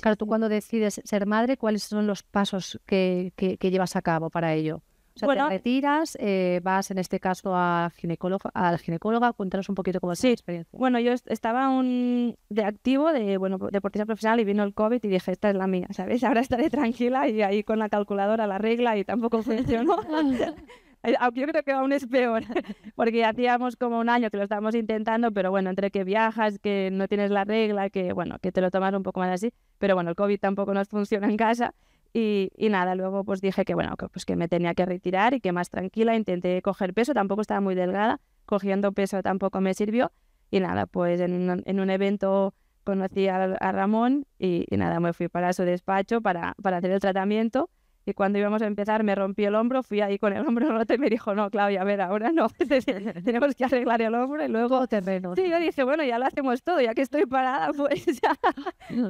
Claro, tú cuando decides ser madre, ¿cuáles son los pasos que, llevas a cabo para ello? O sea, te retiras, eh, vas en este caso a la al ginecóloga, cuéntanos un poquito cómo es tu experiencia. Bueno, yo estaba un de activo de bueno deportista profesional y vino el COVID y dije, esta es la mía, ¿sabes? (laughs) Ahora estaré tranquila y ahí con la calculadora la regla y tampoco (laughs) funcionó. (laughs) Eh, ah, yo creo que aún es peor, (laughs) porque hacíamos como un año que lo estábamos intentando, pero bueno, entre que viajas, que no tienes la regla, que bueno, que te lo tomas un poco más así, pero bueno, el COVID tampoco nos funciona en casa. Y, nada, luego pues dije que bueno, que, pues que me tenía que retirar y que más tranquila, intenté coger peso, tampoco estaba muy delgada, cogiendo peso tampoco me sirvió. Y nada, pues en un, evento conocí a, Ramón y, y, nada, me fui para su despacho para, para hacer el tratamiento y cuando íbamos a empezar me rompí el hombro, fui ahí con el hombro roto y me dijo, no, Claudia, a ver, ahora no, (laughs) (laughs) tenemos que arreglar el hombro y luego... terreno. Sí, yo dije, bueno, ya lo hacemos todo, ya que estoy parada, (laughs) pues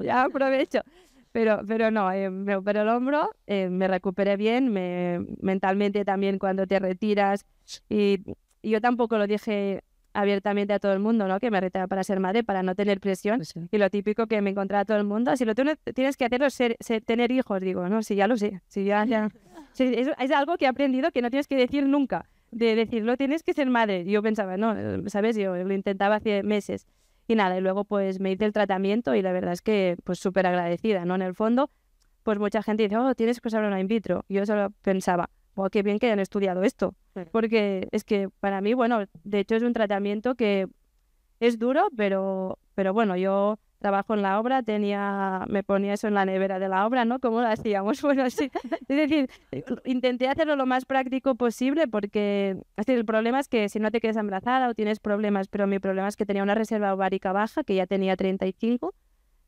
ya, aprovecho. Pero, pero no, eh, me operé el hombro, eh, me recuperé bien, me, mentalmente también cuando te retiras. y yo tampoco lo dije abiertamente a todo el mundo, ¿no? Que me retaba para ser madre, para no tener presión. Pues y lo típico que me encontraba todo el mundo, si lo tienes que hacerlo tener hijos, digo, no, si ya lo sé, si ya, (laughs) es, algo que he aprendido que no tienes que decir nunca, de decirlo tienes que ser madre. Yo pensaba, no, eh, sabes, yo lo intentaba hace meses. Y nada, y luego pues me hice el tratamiento y la verdad es que pues súper agradecida, ¿no? En el fondo, pues mucha gente dice, oh, tienes que usar una in vitro. Yo solo pensaba, qué bien que hayan estudiado esto. Porque es que para mí, bueno, de hecho es un tratamiento que es duro, pero, pero bueno, yo trabajo en la obra, tenía, me ponía eso en la nevera de la obra, ¿no? ¿Cómo lo hacíamos? (laughs) Bueno, sí. Es decir, intenté hacerlo lo más práctico posible porque así el problema es que si no te quedas embarazada o tienes problemas, pero mi problema es que tenía una reserva ovárica baja, que ya tenía 35,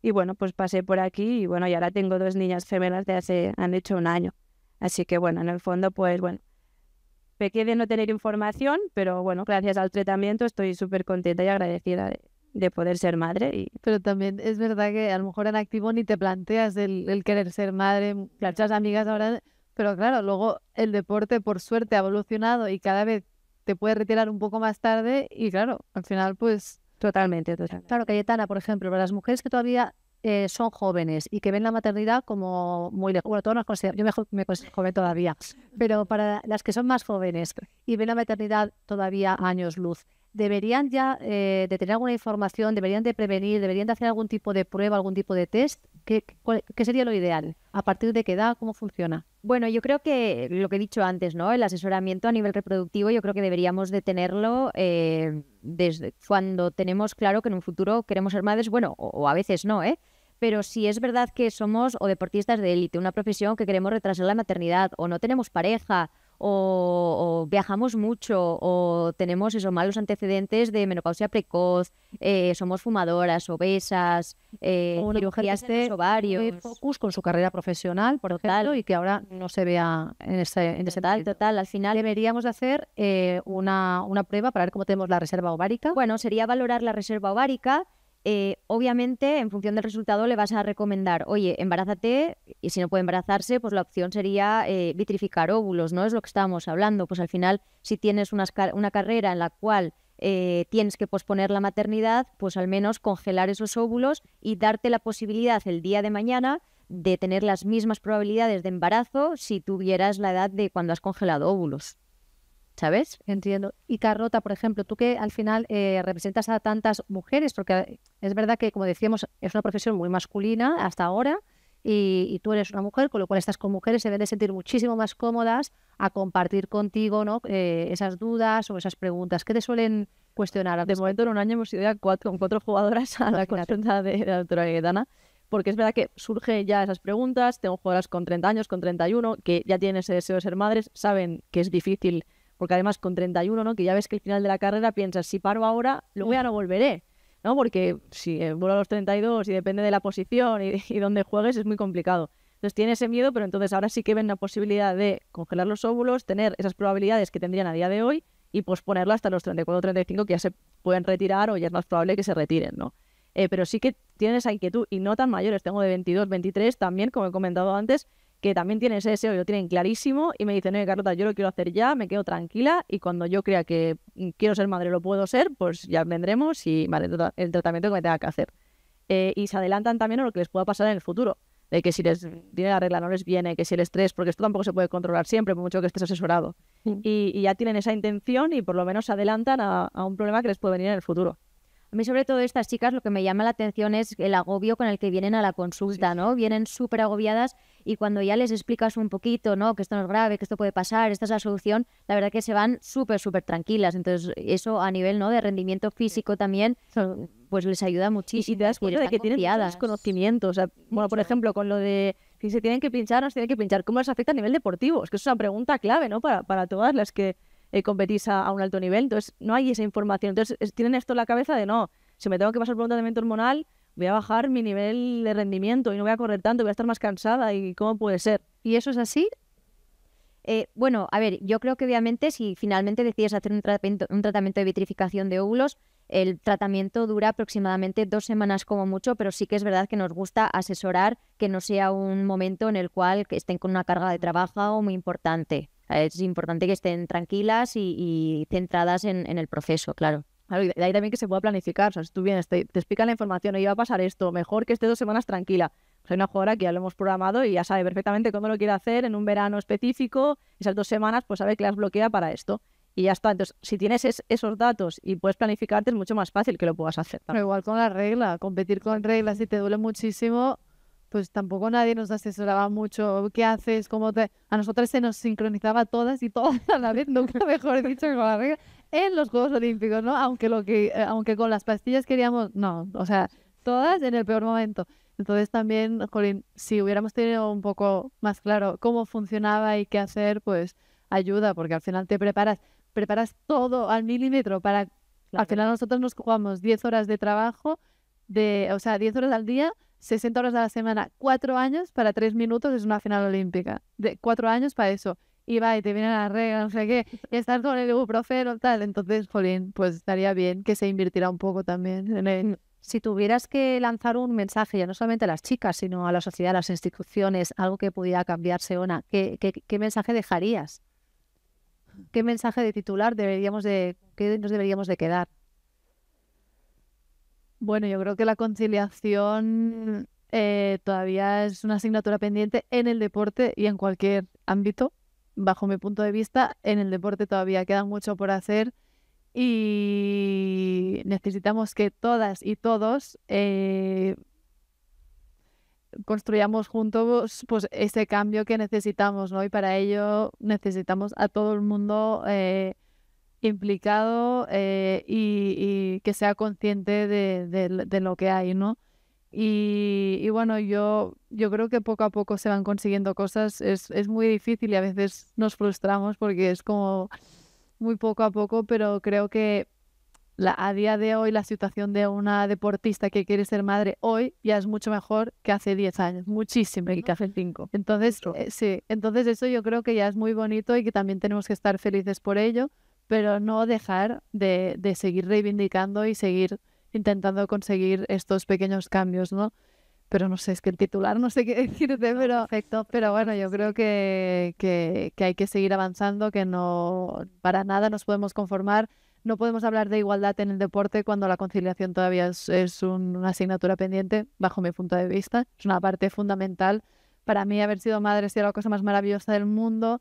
y bueno, pues pasé por aquí y bueno, y ahora tengo dos niñas gemelas de hace, han hecho un año. Así que bueno, en el fondo, pues bueno, pequé de no tener información, pero bueno, gracias al tratamiento estoy súper contenta y agradecida de, poder ser madre. Y... Pero también es verdad que a lo mejor en activo ni te planteas el, querer ser madre, claro. muchas amigas ahora, pero claro, luego el deporte por suerte ha evolucionado y cada vez te puedes retirar un poco más tarde y claro, al final pues... Totalmente, totalmente. Claro, Cayetana, por ejemplo, para las mujeres que todavía eh, son jóvenes y que ven la maternidad como muy lejos. Bueno, todos nos consideramos, yo me, considero joven todavía, pero para las que son más jóvenes y ven la maternidad todavía años luz, deberían ya eh, de tener alguna información, deberían de prevenir, deberían de hacer algún tipo de prueba, algún tipo de test. ¿Qué, sería lo ideal? ¿A partir de qué edad? ¿Cómo funciona? Bueno, yo creo que lo que he dicho antes, ¿no? El asesoramiento a nivel reproductivo, yo creo que deberíamos de tenerlo eh, desde cuando tenemos claro que en un futuro queremos ser madres, bueno, o, o a veces no, ¿eh? pero si es verdad que somos o deportistas de élite, una profesión que queremos retrasar la maternidad, o no tenemos pareja, o, viajamos mucho, o tenemos esos malos antecedentes de menopausia precoz, eh, somos fumadoras, obesas, eh, o cirugías de los focus con su carrera profesional, por ejemplo, y que ahora no se vea en ese, en ese total, Al final deberíamos de hacer eh, una, una prueba para ver cómo tenemos la reserva ovárica. Bueno, sería valorar la reserva ovárica eh, obviamente en función del resultado le vas a recomendar, oye, embarázate y si no puede embarazarse, pues la opción sería eh, vitrificar óvulos, ¿no? Es lo que estábamos hablando. Pues al final, si tienes una, una carrera en la cual eh, tienes que posponer la maternidad, pues al menos congelar esos óvulos y darte la posibilidad el día de mañana de tener las mismas probabilidades de embarazo si tuvieras la edad de cuando has congelado óvulos. ¿sabes? Entiendo. Y Carrota, por ejemplo, tú que al final eh, representas a tantas mujeres, porque es verdad que, como decíamos, es una profesión muy masculina hasta ahora, y, tú eres una mujer, con lo cual estas con mujeres se deben de sentir muchísimo más cómodas a compartir contigo ¿no? Eh, esas dudas o esas preguntas que te suelen cuestionar. De momento en un año hemos ido ya con cuatro jugadoras a la (laughs) consulta de, la doctora porque es verdad que surge ya esas preguntas, tengo jugadoras con 30 años, con 31, que ya tienen ese deseo de ser madres, saben que es difícil porque además con 31, ¿no? Que ya ves que al final de la carrera piensas, si paro ahora, luego ya mm. no volveré, ¿no? Porque si eh, vuelvo a los 32 y depende de la posición y, donde (laughs) dónde juegues, es muy complicado. Entonces tiene ese miedo, pero entonces ahora sí que ven la posibilidad de congelar los óvulos, tener esas probabilidades que tendrían a día de hoy y posponerla hasta los 34 35 que ya se pueden retirar o ya es más probable que se retiren, ¿no? Eh, pero sí que tienes esa inquietud y no tan mayores, tengo de 22, 23 también, como he comentado antes, que también tienen ese deseo lo tienen clarísimo y me dicen, no, Carlota, yo lo quiero hacer ya, me quedo tranquila y cuando yo crea que mm, quiero ser madre, lo puedo ser, pues ya vendremos y vale, el tratamiento que me tenga que hacer. Eh, y se adelantan también a lo que les pueda pasar en el futuro, de que si les tiene la regla no les viene, que si el estrés, porque esto tampoco se puede controlar siempre, por mucho que estés asesorado. Y, ya tienen esa intención y por lo menos se adelantan a, un problema que les puede venir en el futuro. A mí sobre todo estas chicas lo que me llama la atención es el agobio con el que vienen a la consulta, ¿no? Vienen súper agobiadas y cuando ya les explicas un poquito, ¿no? Que esto no es grave, que esto puede pasar, esta es la solución, la verdad que se van súper, súper tranquilas. Entonces, eso a nivel, ¿no? De rendimiento físico también, pues les ayuda muchísimo. Y te das cuenta que tienen tienen conocimientos. bueno, por ejemplo, con lo de si se tienen que pinchar, o no se tienen que pinchar, ¿cómo les afecta a nivel deportivo? Es que es una pregunta clave, ¿no? Para, para todas las que eh, competís a, un alto nivel. Entonces, no hay esa información. Entonces, tienen esto en la cabeza de no, si me tengo que pasar por un tratamiento hormonal, voy a bajar mi nivel de rendimiento y no voy a correr tanto, voy a estar más cansada y cómo puede ser. ¿Y eso es así? Eh, bueno, a ver, yo creo que obviamente si finalmente decides hacer un tratamiento, un tratamiento de vitrificación de óvulos, el tratamiento dura aproximadamente dos semanas como mucho, pero sí que es verdad que nos gusta asesorar que no sea un momento en el cual estén con una carga de trabajo muy importante. Es importante que estén tranquilas y, centradas en el proceso, claro de ahí también que se pueda planificar. O sea, si tú vienes, te, explica la información, oye, va a pasar esto, mejor que esté dos semanas tranquila. Soy pues una jugadora que ya lo hemos programado y ya sabe perfectamente cómo lo quiere hacer en un verano específico. Esas dos semanas, pues sabe que las bloquea para esto. Y ya está. Entonces, si tienes esos datos y puedes planificarte, es mucho más fácil que lo puedas hacer. Pero igual con la regla, competir con reglas, y te duele muchísimo, pues tampoco nadie nos asesoraba mucho. ¿Qué haces? ¿Cómo te... A nosotras se nos sincronizaba todas y todas a la vez, nunca (laughs) mejor dicho, con la regla en los Juegos Olímpicos, ¿no? Aunque, lo que, eh, aunque con las pastillas queríamos, no, o sea, todas en el peor momento. Entonces también, si hubiéramos tenido un poco más claro cómo funcionaba y qué hacer, pues ayuda, porque al final te preparas, preparas todo al milímetro para... Al final nosotros nos jugamos 10 horas de trabajo, de, o sea, 10 horas al día, 60 horas a la semana, 4 años para 3 minutos es una final olímpica. De 4 años para eso y va y te viene la regla, no sé qué, y estás con el ibuprofeno tal, entonces, jolín, pues estaría bien que se invirtiera un poco también en mm, Si tuvieras que lanzar un mensaje, ya no solamente a las chicas, sino a la sociedad, a las instituciones, algo que pudiera cambiarse, Ona, ¿qué, mensaje dejarías? ¿Qué mensaje de titular deberíamos de, qué nos deberíamos de quedar? Bueno, yo creo que la conciliación eh, todavía es una asignatura pendiente en el deporte y en cualquier ámbito bajo mi punto de vista, en el deporte todavía queda mucho por hacer y necesitamos que todas y todos eh, construyamos juntos pues, ese cambio que necesitamos, ¿no? Y para ello necesitamos a todo el mundo eh, implicado eh, y, que sea consciente de, de lo que hay, ¿no? Y, bueno, yo, yo creo que poco a poco se van consiguiendo cosas. Es, es, muy difícil y a veces nos frustramos porque es como muy poco a poco, pero creo que la, a día de hoy la situación de una deportista que quiere ser madre hoy ya es mucho mejor que hace 10 años, muchísimo. que hace 5. Entonces, eh, sí, entonces eso yo creo que ya es muy bonito y que también tenemos que estar felices por ello, pero no dejar de, de seguir reivindicando y seguir intentando conseguir estos pequeños cambios, ¿no? Pero no sé, es que el titular no sé qué decirte, pero, pero bueno, yo creo que, hay que seguir avanzando, que no para nada nos podemos conformar. No podemos hablar de igualdad en el deporte cuando la conciliación todavía es, una asignatura pendiente, bajo mi punto de vista. Es una parte fundamental. Para mí haber sido madre ha sido la cosa más maravillosa del mundo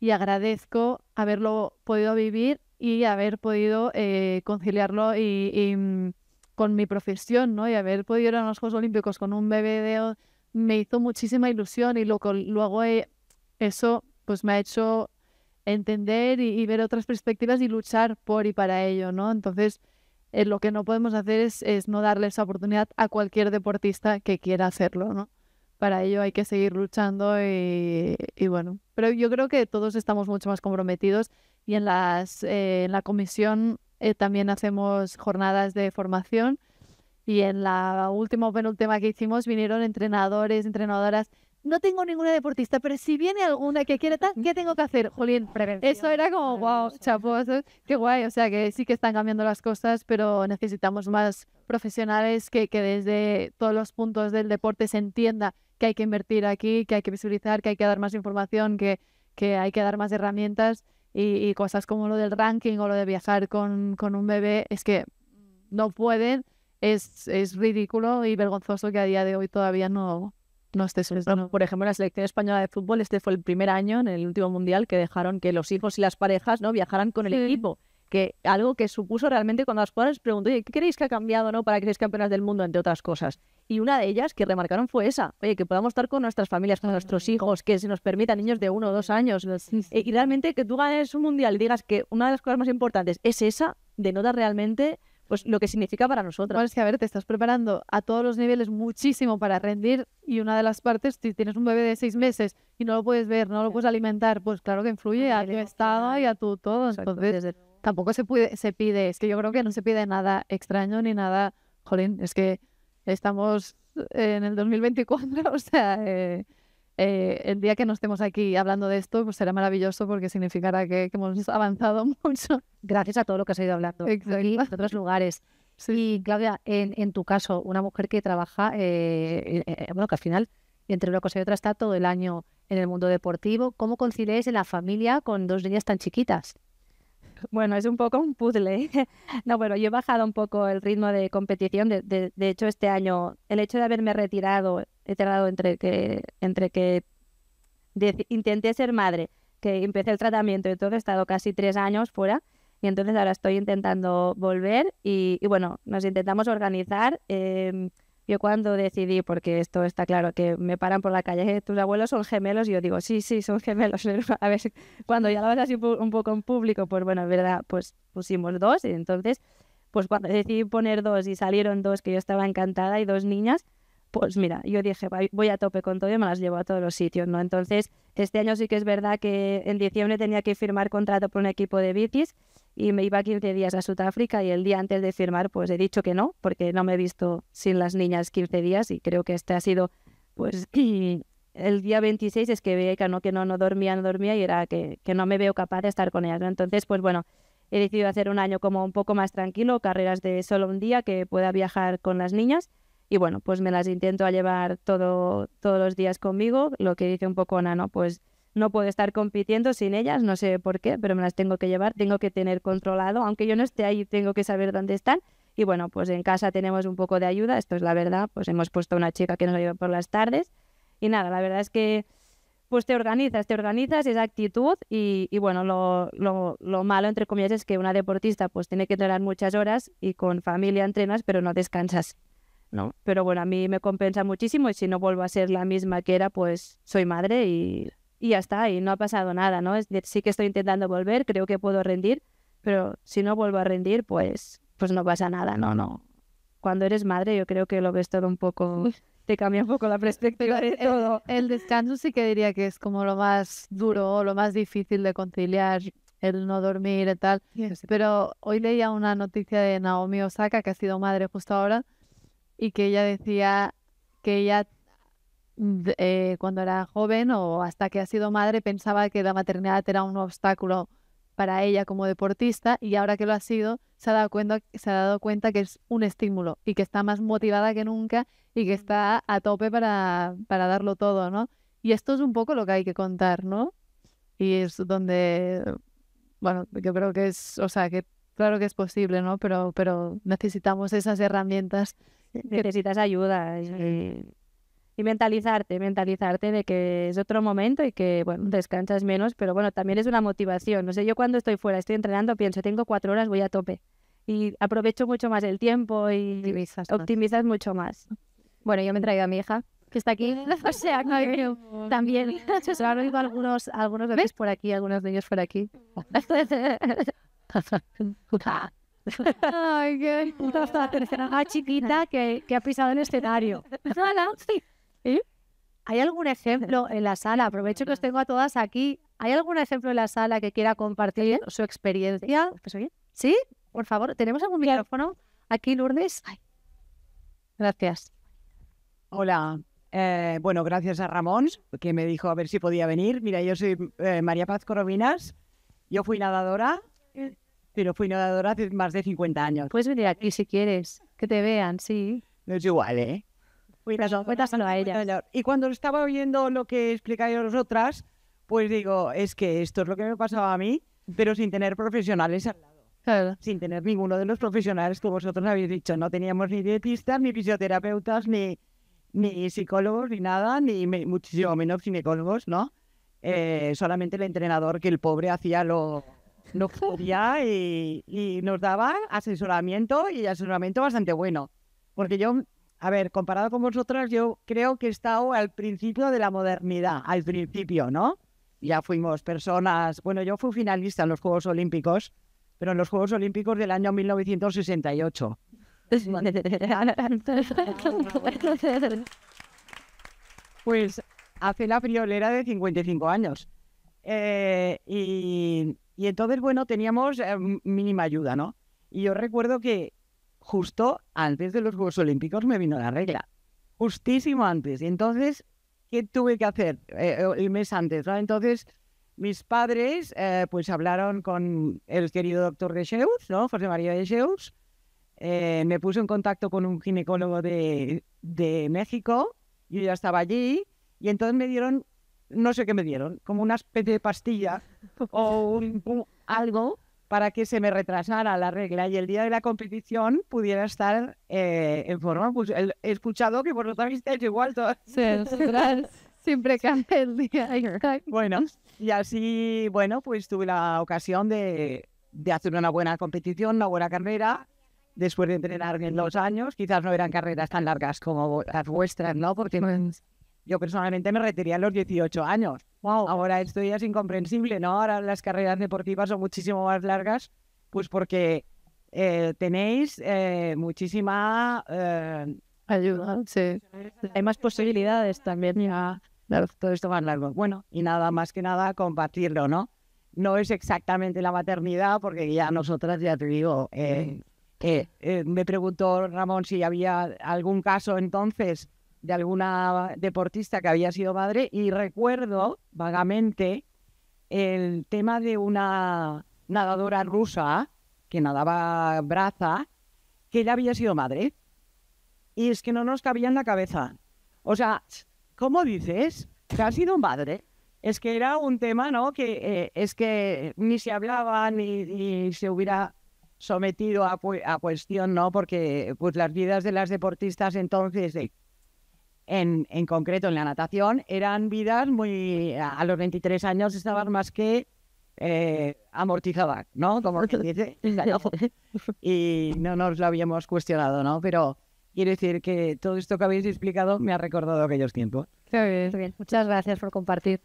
y agradezco haberlo podido vivir y haber podido eh, conciliarlo y mm, con mi profesión, ¿no? Y haber podido ir a los Juegos Olímpicos con un bebé me hizo muchísima ilusión y lo luego eh, eso pues me ha hecho entender y, ver otras perspectivas y luchar por y para ello, ¿no? Entonces, eh, lo que no podemos hacer es, no darle esa oportunidad a cualquier deportista que quiera hacerlo, ¿no? Para ello hay que seguir luchando y, bueno, pero yo creo que todos estamos mucho más comprometidos y en, las, eh, en la comisión eh, también hacemos jornadas de formación y en la última o penúltima que hicimos vinieron entrenadores, entrenadoras. No tengo ninguna deportista, pero si viene alguna que quiere tal, ¿qué tengo que hacer, Julián Eso era como, wow, chapo, qué guay. O sea que sí que están cambiando las cosas, pero necesitamos más profesionales que, que desde todos los puntos del deporte se entienda que hay que invertir aquí, que hay que visualizar, que hay que dar más información, que, que hay que dar más herramientas y, cosas como lo del ranking o lo de viajar con, con un bebé, es que no pueden, es, es, ridículo y vergonzoso que a día de hoy todavía no, no estés. Por ejemplo, en la selección española de fútbol, este fue el primer año en el último mundial que dejaron que los hijos y las parejas no viajaran con el equipo que algo que supuso realmente cuando las jugadoras preguntó, oye, ¿qué creéis que ha cambiado no para que seáis campeonas del mundo, entre otras cosas? Y una de ellas que remarcaron fue esa, oye, que podamos estar con nuestras familias, con nuestros hijos, que se nos permita niños de uno o dos años. Eh, y realmente que tú ganes un mundial y digas que una de las cosas más importantes es esa, denota realmente pues lo que significa para nosotros. es que a ver, te estás preparando a todos los niveles muchísimo para rendir y una de las partes, si tienes un bebé de seis meses y no lo puedes ver, no lo puedes alimentar, pues claro que influye a tu estado y a tu todo. Entonces, tampoco se, se pide, es que yo creo que no se pide nada extraño ni nada, jolín, es que estamos en el 2024, (laughs) o sea, eh, eh, el día que no estemos aquí hablando de esto, pues será maravilloso porque significará que, hemos avanzado (laughs) mucho. Gracias a todo lo que has ido hablando en otros lugares. Y Claudia, en, tu caso, una mujer que trabaja, eh, bueno, que al final, entre una cosa y otra, está todo el año en el mundo deportivo. ¿Cómo conciliáis en la familia con dos niñas tan chiquitas? Bueno, es un poco un puzzle. ¿eh? (laughs) No, bueno, yo he bajado un poco el ritmo de competición. De, hecho, este año, el hecho de haberme retirado, he tardado entre que, entre que intenté ser madre, que empecé el tratamiento, todo, he estado casi tres años fuera. Y entonces ahora estoy intentando volver y, bueno, nos intentamos organizar. Em, yo cuando decidí, porque esto está claro, que me paran por la calle, eh, tus abuelos son gemelos, y yo digo, sí, sí, son (laughs) gemelos. (laughs) A ver, cuando ya lo así un poco en público, pues bueno, verdad, pues pusimos dos, y entonces, pues cuando decidí poner dos y salieron dos, que yo estaba encantada, y dos niñas, pues mira, yo dije, voy a tope con todo y me las llevo a todos los sitios, ¿no? Entonces, este año sí que es verdad que en diciembre tenía que firmar contrato por un equipo de bicis y me iba 15 días a Sudáfrica y el día antes de firmar pues he dicho que no, porque no me he visto sin las niñas 15 días y creo que este ha sido pues (clears throat) el día 26 es que veía que no, que no, no dormía, no dormía y era que, no me veo capaz de estar con ellas. Entonces pues bueno, he decidido hacer un año como un poco más tranquilo, carreras de solo un día que pueda viajar con las niñas y bueno, pues me las intento a llevar todo, todos los días conmigo, lo que dice un poco Ana, ¿no? Pues no puedo estar compitiendo sin ellas, no sé por qué, pero me las tengo que llevar, tengo que tener controlado, aunque yo no esté ahí, tengo que saber dónde están. Y bueno, pues en casa tenemos un poco de ayuda, esto es la verdad, pues hemos puesto una chica que nos ayuda por las tardes. Y nada, la verdad es que pues te organizas, te organizas es actitud y, bueno, lo, malo, entre comillas, es que una deportista pues tiene que entrenar muchas horas y con familia entrenas, pero no descansas. ¿no? Pero bueno, a mí me compensa muchísimo y si no vuelvo a ser la misma que era, pues soy madre y y ya está, y no ha pasado nada, ¿no? sí que estoy intentando volver, creo que puedo rendir, pero si no vuelvo a rendir, pues, pues no pasa nada, no, no. Cuando eres madre, yo creo que lo ves todo un poco, te cambia un poco la perspectiva de todo. El, descanso sí que diría que es como lo más duro, lo más difícil de conciliar, el no dormir y tal. Pero hoy leía una noticia de Naomi Osaka, que ha sido madre justo ahora, y que ella decía que ella eh, cuando era joven o hasta que ha sido madre pensaba que la maternidad era un obstáculo para ella como deportista y ahora que lo ha sido se ha dado cuenta, se ha dado cuenta que es un estímulo y que está más motivada que nunca y que está a tope para, para darlo todo, ¿no? Y esto es un poco lo que hay que contar, ¿no? Y es donde, bueno, yo creo que es, o sea, que claro que es posible, ¿no? Pero, pero necesitamos esas herramientas. Necesitas ayuda. Y y mentalizarte, mentalizarte de que es otro momento y que, bueno, descansas menos, pero bueno, también es una motivación. No sé, yo cuando estoy fuera, estoy entrenando, pienso, tengo cuatro horas, voy a tope. Y aprovecho mucho más el tiempo y optimizas, mucho más. Bueno, yo me he traído a mi hija, que está aquí. (laughs) o sea, (laughs) (laughs) también. Se han oído algunos, algunos bebés por aquí, algunos niños por aquí. Ay, qué... tercera ah, chiquita que, ha pisado el escenario. Sí. ¿Hay algún ejemplo en la sala? Aprovecho que os tengo a todas aquí. ¿Hay algún ejemplo en la sala que quiera compartir su experiencia? ¿Sí? Por favor, ¿tenemos algún micrófono? Aquí, Lourdes. Gracias. Hola. Eh, bueno, gracias a Ramón, que me dijo a ver si podía venir. Mira, yo soy eh, María Paz Corobinas. Yo fui nadadora, pero fui nadadora hace más de 50 años. Puedes venir aquí si quieres, que te vean, sí. No es igual, ¿eh? solo pues a ella. Y cuando estaba oyendo lo que explicáis vosotras, pues digo, es que esto es lo que me pasaba a mí, pero sin tener profesionales al lado. Sin tener ninguno de los profesionales que vosotros habéis dicho. No teníamos ni dietistas, ni fisioterapeutas, ni, ni psicólogos, ni nada, ni muchísimo menos ginecólogos, ¿no? Eh, solamente el entrenador que el pobre hacía lo, no podía y, y nos daba asesoramiento y asesoramiento bastante bueno. Porque yo a ver, comparado con vosotras, yo creo que he estado al principio de la modernidad, al principio, ¿no? Ya fuimos personas, bueno, yo fui finalista en los Juegos Olímpicos, pero en los Juegos Olímpicos del año 1968. (laughs) Pues hace la friolera de 55 años. Eh, y, y, entonces, bueno, teníamos eh, mínima ayuda, ¿no? Y yo recuerdo que justo antes de los Juegos Olímpicos me vino la regla, justísimo antes. Y entonces, ¿qué tuve que hacer eh, eh, el mes antes? Entonces, mis padres eh, pues hablaron con el querido doctor de Sheus, ¿no? José María de Sheus. me puso en contacto con un ginecólogo de, de México, yo ya estaba allí, y entonces me dieron, no sé qué me dieron, como una especie de pastilla (laughs) o algo para que se me retrasara la regla y el día de la competición pudiera estar eh, en forma. Pues he escuchado que vosotros estáis igual todo Sí, (laughs) siempre cambia el día. (laughs) bueno, y así, bueno, pues tuve la ocasión de, de hacer una buena competición, una buena carrera, después de entrenar en los años. Quizás no eran carreras tan largas como las vuestras, ¿no? Porque mm. Yo personalmente me retiré a los 18 años. Wow. Ahora esto ya es incomprensible, ¿no? Ahora las carreras deportivas son muchísimo más largas, pues porque eh, tenéis eh, muchísima eh, ayuda. Sí. Hay más posibilidades también ya. Todo esto más largo. Bueno, y nada más que nada compartirlo, ¿no? No es exactamente la maternidad, porque ya nosotras, ya te digo, me preguntó Ramón si había algún caso entonces de alguna deportista que había sido madre y recuerdo vagamente el tema de una nadadora rusa que nadaba braza, que ella había sido madre. Y es que no nos cabía en la cabeza. O sea, ¿cómo dices que ha sido madre? Es que era un tema, ¿no? Que eh, es que ni se hablaba ni, se hubiera sometido a, cuestión, ¿no? Porque pues las vidas de las deportistas entonces, en, concreto en la natación, eran vidas muy... A los 23 años estaban más que eh, amortizadas, ¿no? Como se dice. (laughs) Y no nos lo habíamos cuestionado, ¿no? Pero quiero decir que todo esto que habéis explicado me ha recordado aquellos tiempos. bien. Muchas gracias por compartir.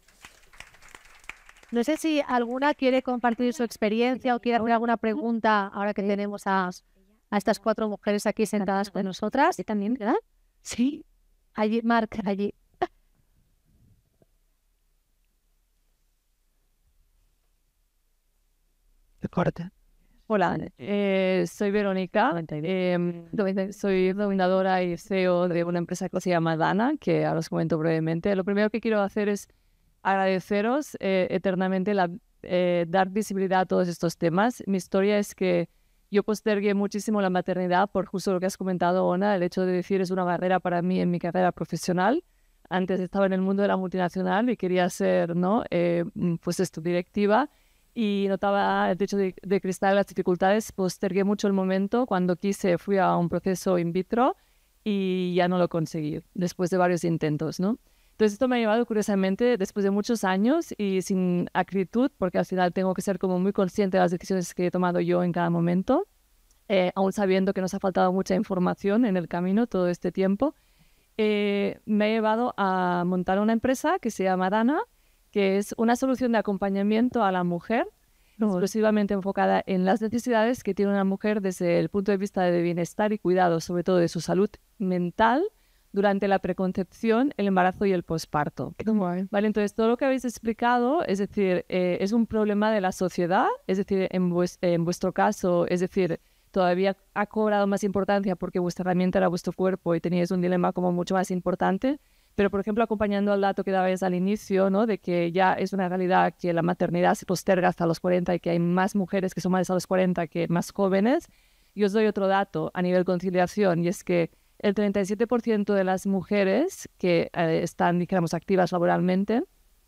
No sé si alguna quiere compartir su experiencia o quiere hacer alguna pregunta ahora que tenemos a, estas cuatro mujeres aquí sentadas con nosotras. también, ¿verdad? Sí allí, Marc, allí. Corte. Hola, eh, soy Verónica, em, soy dominadora y CEO de una empresa que se llama Dana, que ahora os comento brevemente. Lo primero que quiero hacer es agradeceros eh, eternamente la, eh, dar visibilidad a todos estos temas. Mi historia es que yo postergué muchísimo la maternidad por justo lo que has comentado, Ona, el hecho de decir es una barrera para mí en mi carrera profesional. Antes estaba en el mundo de la multinacional y quería ser, ¿no? Eh, mm, pues esto, directiva. Y notaba el hecho, de, de cristal, las dificultades. Postergué mucho el momento. Cuando quise, fui a un proceso in vitro y ya no lo conseguí, después de varios intentos, ¿no? Entonces esto me ha llevado curiosamente después de muchos años y sin acritud, porque al final tengo que ser como muy consciente de las decisiones que he tomado yo en cada momento, eh, aún sabiendo que nos ha faltado mucha información en el camino todo este tiempo, eh, me ha llevado a montar una empresa que se llama Dana, que es una solución de acompañamiento a la mujer exclusivamente enfocada en las necesidades que tiene una mujer desde el punto de vista de bienestar y cuidado, sobre todo de su salud mental, durante la preconcepción, el embarazo y el posparto. Vale, entonces todo lo que habéis explicado, es decir, eh, es un problema de la sociedad, es decir, en, en vuestro caso, es decir, todavía ha cobrado más importancia porque vuestra herramienta era vuestro cuerpo y teníais un dilema como mucho más importante. Pero, por ejemplo, acompañando al dato que dabais al inicio, ¿no? de que ya es una realidad que la maternidad se posterga hasta los 40 y que hay más mujeres que son madres a los 40 que más jóvenes, yo os doy otro dato a nivel conciliación y es que el 37% de las mujeres que eh, están, dijéramos, activas laboralmente,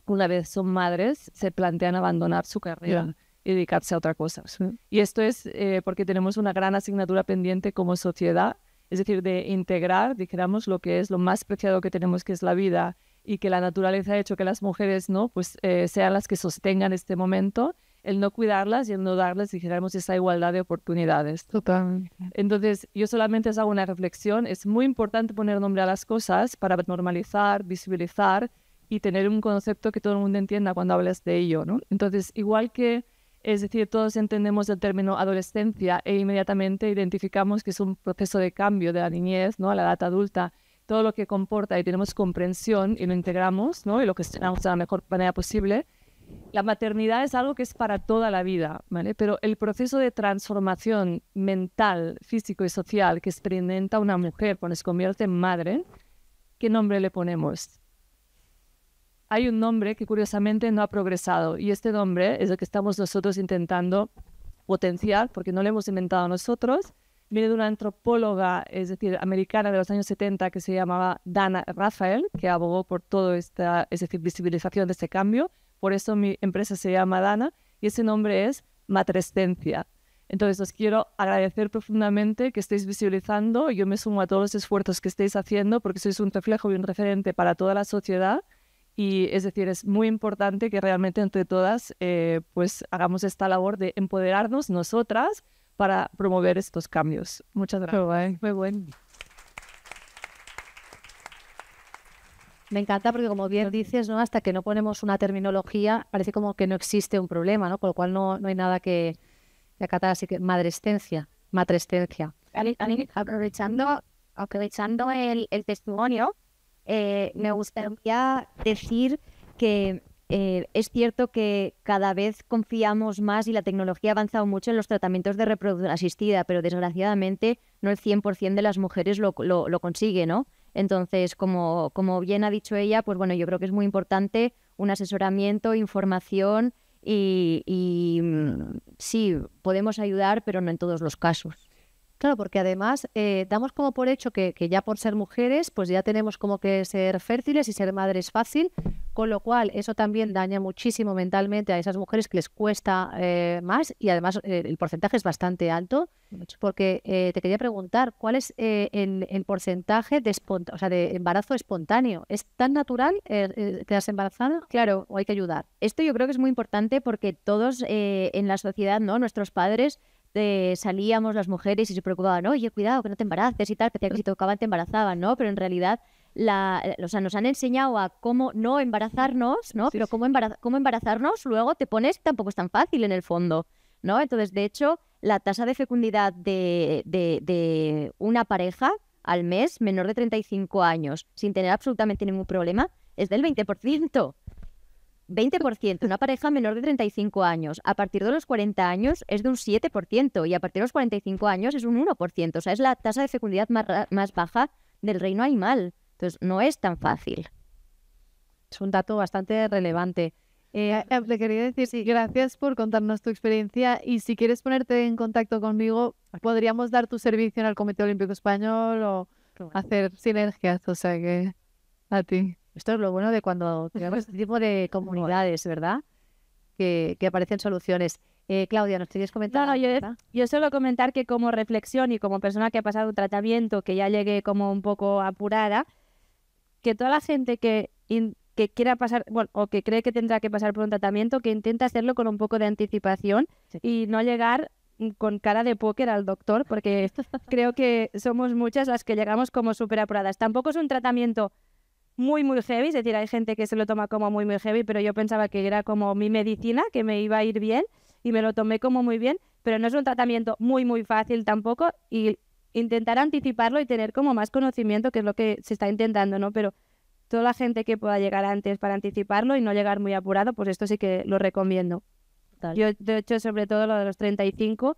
una vez son madres, se plantean abandonar su carrera. y dedicarse a otra cosa. Y esto es eh, porque tenemos una gran asignatura pendiente como sociedad, es decir, de integrar, dijéramos, lo que es lo más preciado que tenemos, que es la vida, y que la naturaleza ha hecho que las mujeres no pues eh, sean las que sostengan este momento el no cuidarlas y el no darles, generamos esa igualdad de oportunidades. Totalmente. Entonces, yo solamente hago una reflexión. Es muy importante poner nombre a las cosas para normalizar, visibilizar y tener un concepto que todo el mundo entienda cuando hablas de ello, Entonces, igual que, es decir, todos entendemos el término adolescencia e inmediatamente identificamos que es un proceso de cambio de la niñez, ¿no? A la edad adulta todo lo que comporta y tenemos comprensión y lo integramos, ¿no? Y lo gestionamos de la mejor manera posible, la maternidad es algo que es para toda la vida, ¿vale? Pero el proceso de transformación mental, físico y social que experimenta una mujer cuando se convierte en madre, ¿qué nombre le ponemos? Hay un nombre que curiosamente no ha progresado y este nombre es el que estamos nosotros intentando potenciar porque no lo hemos inventado nosotros. Viene de una antropóloga, es decir, americana de los años 70 que se llamaba Dana Raphael, que abogó por toda esta, es decir, visibilización de este cambio por eso mi empresa se llama Dana y ese nombre es Matrescencia. Entonces os quiero agradecer profundamente que estéis visualizando. Yo me sumo a todos los esfuerzos que estéis haciendo porque sois un reflejo y un referente para toda la sociedad. Y es decir, es muy importante que realmente entre todas eh, pues hagamos esta labor de empoderarnos nosotras para promover estos cambios. Muchas gracias. Muy buen Me encanta porque, como bien dices, ¿no? hasta que no ponemos una terminología, parece como que no existe un problema, ¿no? Con lo cual no, no hay nada que, acatar. Así que madrescencia, matrescencia. Aprovechando, aprovechando el, testimonio, eh, me gustaría decir que eh, es cierto que cada vez confiamos más y la tecnología ha avanzado mucho en los tratamientos de reproducción asistida, pero desgraciadamente no el 100% de las mujeres lo, lo consigue, ¿no? Entonces, como, como bien ha dicho ella, pues bueno, yo creo que es muy importante un asesoramiento, información y, y mm, sí, podemos ayudar, pero no en todos los casos. Claro, porque además eh, damos como por hecho que, ya por ser mujeres, pues ya tenemos como que ser fértiles y ser madres fácil, con lo cual eso también daña muchísimo mentalmente a esas mujeres que les cuesta eh, más y además eh, el porcentaje es bastante alto, porque te quería preguntar, ¿cuál es el, el, porcentaje de, de embarazo espontáneo? ¿Es tan natural has embarazado? Claro. ¿O hay que ayudar? Esto yo creo que es muy importante porque todos en la sociedad, ¿no? nuestros padres, eh, salíamos las mujeres y se preocupaban, oye, cuidado, que no te embaraces y tal, que si tocaban te embarazaban, ¿no? Pero en realidad la, eh, o sea, nos han enseñado a cómo no embarazarnos, ¿no? Pero Cómo, cómo, embarazarnos luego te pones, tampoco es tan fácil en el fondo, ¿no? Entonces, de hecho, la tasa de fecundidad de, de una pareja al mes menor de 35 años sin tener absolutamente ningún problema es del 20%. 20%, una pareja menor de 35 años. A partir de los 40 años es de un 7% y a partir de los 45 años es un 1%. O sea, es la tasa de fecundidad más, más baja del reino animal. Entonces, no es tan fácil. Es un dato bastante relevante. Eh, eh le quería decir, gracias por contarnos tu experiencia y si quieres ponerte en contacto conmigo, podríamos dar tu servicio en el Comité Olímpico Español o hacer sinergias, o sea que a ti. Esto es lo bueno de cuando creamos este tipo de (laughs) comunidades, ¿verdad? Que, aparecen soluciones. Eh, Claudia, ¿nos querías comentar? yo, yo, suelo comentar que como reflexión y como persona que ha pasado un tratamiento, que ya llegué como un poco apurada, que toda la gente que, que quiera pasar, bueno, o que cree que tendrá que pasar por un tratamiento, que intenta hacerlo con un poco de anticipación y no llegar con cara de póker al doctor, porque (laughs) creo que somos muchas las que llegamos como súper apuradas. Tampoco es un tratamiento muy, muy heavy. Es decir, hay gente que se lo toma como muy, muy heavy, pero yo pensaba que era como mi medicina, que me iba a ir bien y me lo tomé como muy bien. Pero no es un tratamiento muy, muy fácil tampoco y intentar anticiparlo y tener como más conocimiento, que es lo que se está intentando, ¿no? Pero toda la gente que pueda llegar antes para anticiparlo y no llegar muy apurado, pues esto sí que lo recomiendo. Yo, de hecho, sobre todo lo de los 35,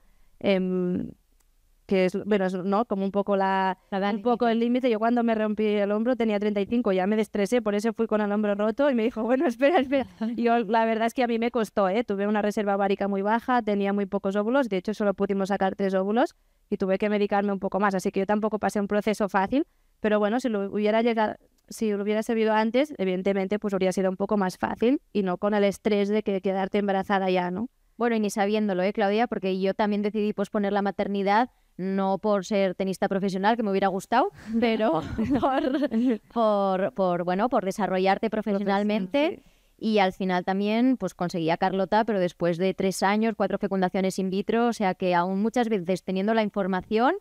que es, bueno, ¿no? Como un poco la, un poco el límite. Yo cuando me rompí el hombro tenía 35, ya me destresé, por eso fui con el hombro roto y me dijo, bueno, (laughs) espera, espera. Yo, la verdad es que a mí me costó, ¿eh? Tuve una reserva várica muy baja, tenía muy pocos óvulos, de hecho solo pudimos sacar tres óvulos y tuve que medicarme un poco más, así que yo tampoco pasé un proceso fácil, pero bueno, si lo hubiera llegado, si lo hubiera sabido antes, evidentemente pues habría sido un poco más fácil y no con el estrés de que quedarte embarazada ya, ¿no? Bueno, y ni sabiéndolo, ¿eh, Claudia? Porque yo también decidí posponer la maternidad no por ser tenista profesional, que me hubiera gustado, (laughs) pero por, por, bueno, por desarrollarte profesionalmente. Y al final también pues conseguí a Carlota, pero después de tres años, cuatro fecundaciones in vitro, o sea que aún muchas veces teniendo la información,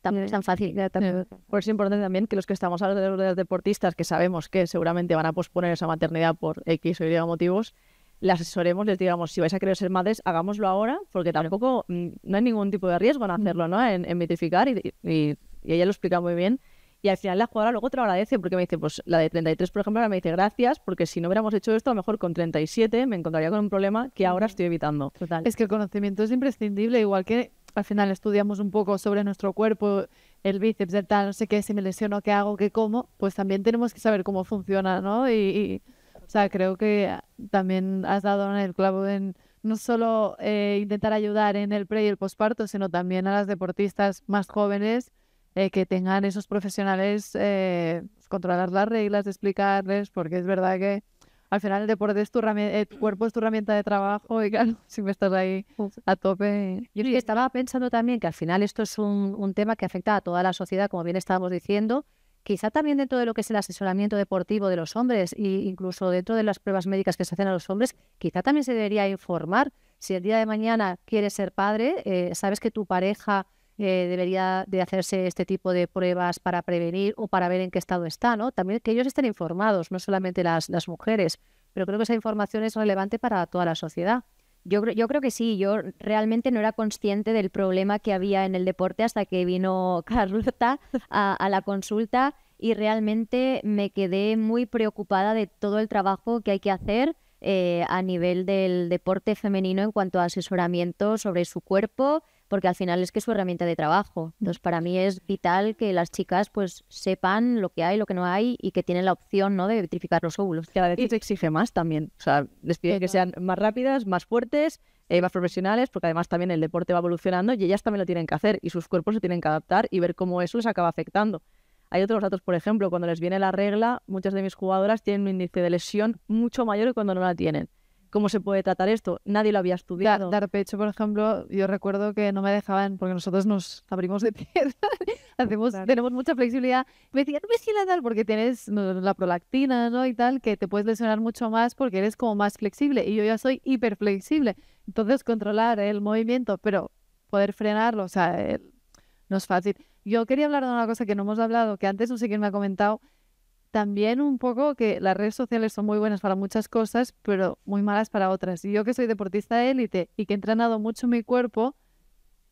también es tan fácil. Por eso pues es importante también que los que estamos hablando de los deportistas, que sabemos que seguramente van a posponer esa maternidad por X o Y motivos, le asesoremos, les digamos, si vais a querer ser madres, hagámoslo ahora, porque tampoco mm, no hay ningún tipo de riesgo en mm. hacerlo, ¿no? En, mitificar y, ella lo explica muy bien. Y al final la jugadora luego te lo agradece porque me dice, pues la de 33, por ejemplo, ahora me dice gracias porque si no hubiéramos hecho esto, a lo mejor con 37 me encontraría con un problema que ahora estoy evitando. Total. Es que el conocimiento es imprescindible, igual que al final estudiamos un poco sobre nuestro cuerpo, el bíceps, el tal, no sé qué, si me lesiono, qué hago, qué como, pues también tenemos que saber cómo funciona, ¿no? y o sea, creo que ah, también has dado en el clavo en no solo eh, intentar ayudar en el pre y el posparto, sino también a las deportistas más jóvenes eh, que tengan esos profesionales eh, pues, controlar las reglas, explicarles, porque es verdad que al final el deporte es tu, cuerpo es tu herramienta de trabajo y claro, (laughs) si me estás ahí a tope. Yo estaba pensando también que al final esto es un, un tema que afecta a toda la sociedad, como bien estábamos diciendo, quizá también dentro de lo que es el asesoramiento deportivo de los hombres e incluso dentro de las pruebas médicas que se hacen a los hombres, quizá también se debería informar si el día de mañana quieres ser padre, eh, sabes que tu pareja eh, debería de hacerse este tipo de pruebas para prevenir o para ver en qué estado está, ¿no? También que ellos estén informados, no solamente las, las mujeres, pero creo que esa información es relevante para toda la sociedad. Yo, yo creo que sí, yo realmente no era consciente del problema que había en el deporte hasta que vino (laughs) Carlota a, la consulta y realmente me quedé muy preocupada de todo el trabajo que hay que hacer eh, a nivel del deporte femenino en cuanto a asesoramiento sobre su cuerpo, porque al final es que es su herramienta de trabajo. Entonces, para mí es vital que las chicas pues sepan lo que hay, lo que no hay y que tienen la opción ¿no? de vitrificar los óvulos. Cada vez y... se exige más también. O sea, les piden que sean más rápidas, más fuertes, eh, más profesionales, porque además también el deporte va evolucionando y ellas también lo tienen que hacer y sus cuerpos se tienen que adaptar y ver cómo eso les acaba afectando. Hay otros datos, por ejemplo, cuando les viene la regla, muchas de mis jugadoras tienen un índice de lesión mucho mayor que cuando no la tienen cómo se puede tratar esto. Nadie lo había estudiado. Dar, pecho, por ejemplo, yo recuerdo que no me dejaban, porque nosotros nos abrimos de (laughs) pierna, hacemos, tenemos mucha flexibilidad. Me decían, no me sigas tal porque tienes la prolactina, ¿no? Y tal, que te puedes lesionar mucho más porque eres como más flexible. Y yo ya soy hiperflexible. Entonces, controlar el movimiento, pero poder frenarlo, o sea, eh, no es fácil. Yo quería hablar de una cosa que no hemos hablado, que antes no sé quién me ha comentado, también un poco que las redes sociales son muy buenas para muchas cosas, pero muy malas para otras. Y yo que soy deportista élite y que he entrenado mucho mi cuerpo,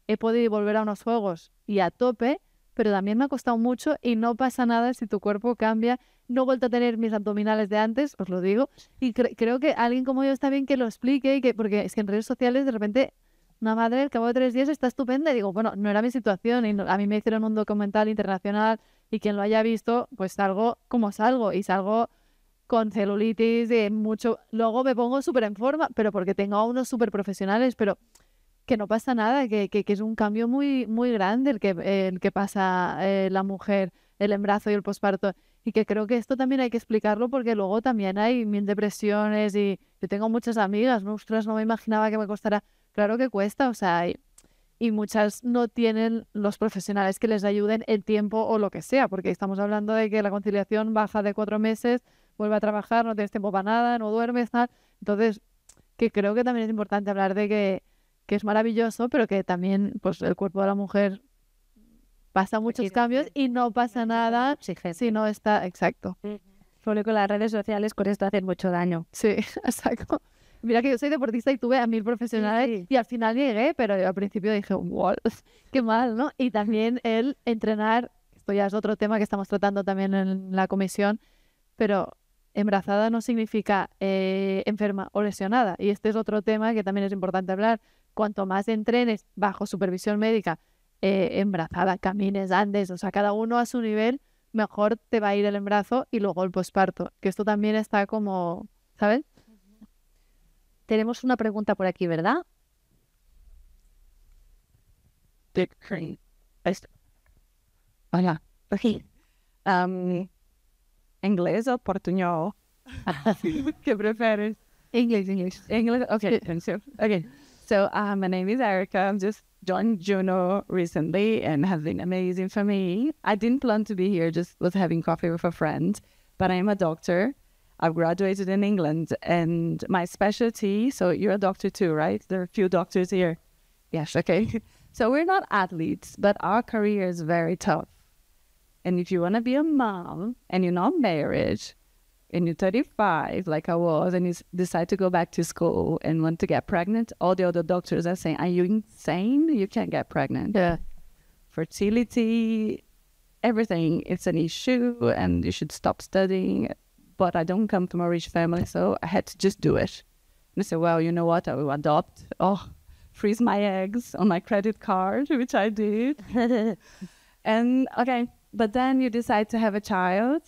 he podido volver a unos juegos y a tope, pero también me ha costado mucho y no pasa nada si tu cuerpo cambia. No he vuelto a tener mis abdominales de antes, os lo digo. Y creo que alguien como yo está bien que lo explique, y que, porque es que en redes sociales de repente una madre al cabo de tres días está estupenda. Y digo, bueno, no era mi situación. Y a mí me hicieron un documental internacional y quien lo haya visto, pues salgo como salgo y salgo con celulitis y mucho. Luego me pongo súper en forma, pero porque tengo a unos súper profesionales, pero que no pasa nada, que, es un cambio muy, muy grande el que, que pasa eh, la mujer, el embarazo y el posparto. Y que creo que esto también hay que explicarlo porque luego también hay mil depresiones y yo tengo muchas amigas, no me imaginaba que me costara. Claro que cuesta, o sea, y muchas no tienen los profesionales que les ayuden el tiempo o lo que sea, porque estamos hablando de que la conciliación baja de cuatro meses, vuelve a trabajar, no tienes tiempo para nada, no duermes, tal. Entonces, que creo que también es importante hablar de que, que es maravilloso, pero que también pues, el cuerpo de la mujer pasa pues muchos cambios y no pasa nada si no está exacto. Solo con las redes sociales con esto hacen mucho daño. Sí, (laughs) exacto. Mira que yo soy deportista y tuve a mil profesionales y al final llegué, pero yo al principio dije, wow, (laughs) qué mal, ¿no? Y también el entrenar, esto ya es otro tema que estamos tratando también en la comisión, pero embarazada no significa eh, enferma o lesionada. Y este es otro tema que también es importante hablar. Cuanto más entrenes bajo supervisión médica, eh, embrazada, embarazada, camines, andes, o sea, cada uno a su nivel, mejor te va a ir el embarazo y luego el posparto. Que esto también está como, ¿sabes? Tenemos una pregunta por aquí, ¿verdad? Hola. Um, ¿Inglés o portuñol? (laughs) ¿Qué prefieres? English, English. English, okay. Okay. So uh, my name is Erica. I'm just joined Juno recently and has been amazing for me. I didn't plan to be here, just was having coffee with a friend, but I'm a doctor. I've graduated in England and my specialty, so you're a doctor too, right? There are a few doctors here. Yes, okay. (laughs) so we're not athletes, but our career is very tough. And if you want to be a mom and you're not married and you're 35, like I was, and you decide to go back to school and want to get pregnant, all the other doctors are saying, Are you insane? You can't get pregnant. Yeah. Fertility, everything, it's an issue, and you should stop studying but I don't come from a rich family, so I had to just do it. And I said, well, you know what? I will adopt. Oh, freeze my eggs on my credit card, (laughs) which I did. (laughs) and okay, but then you decide to have a child.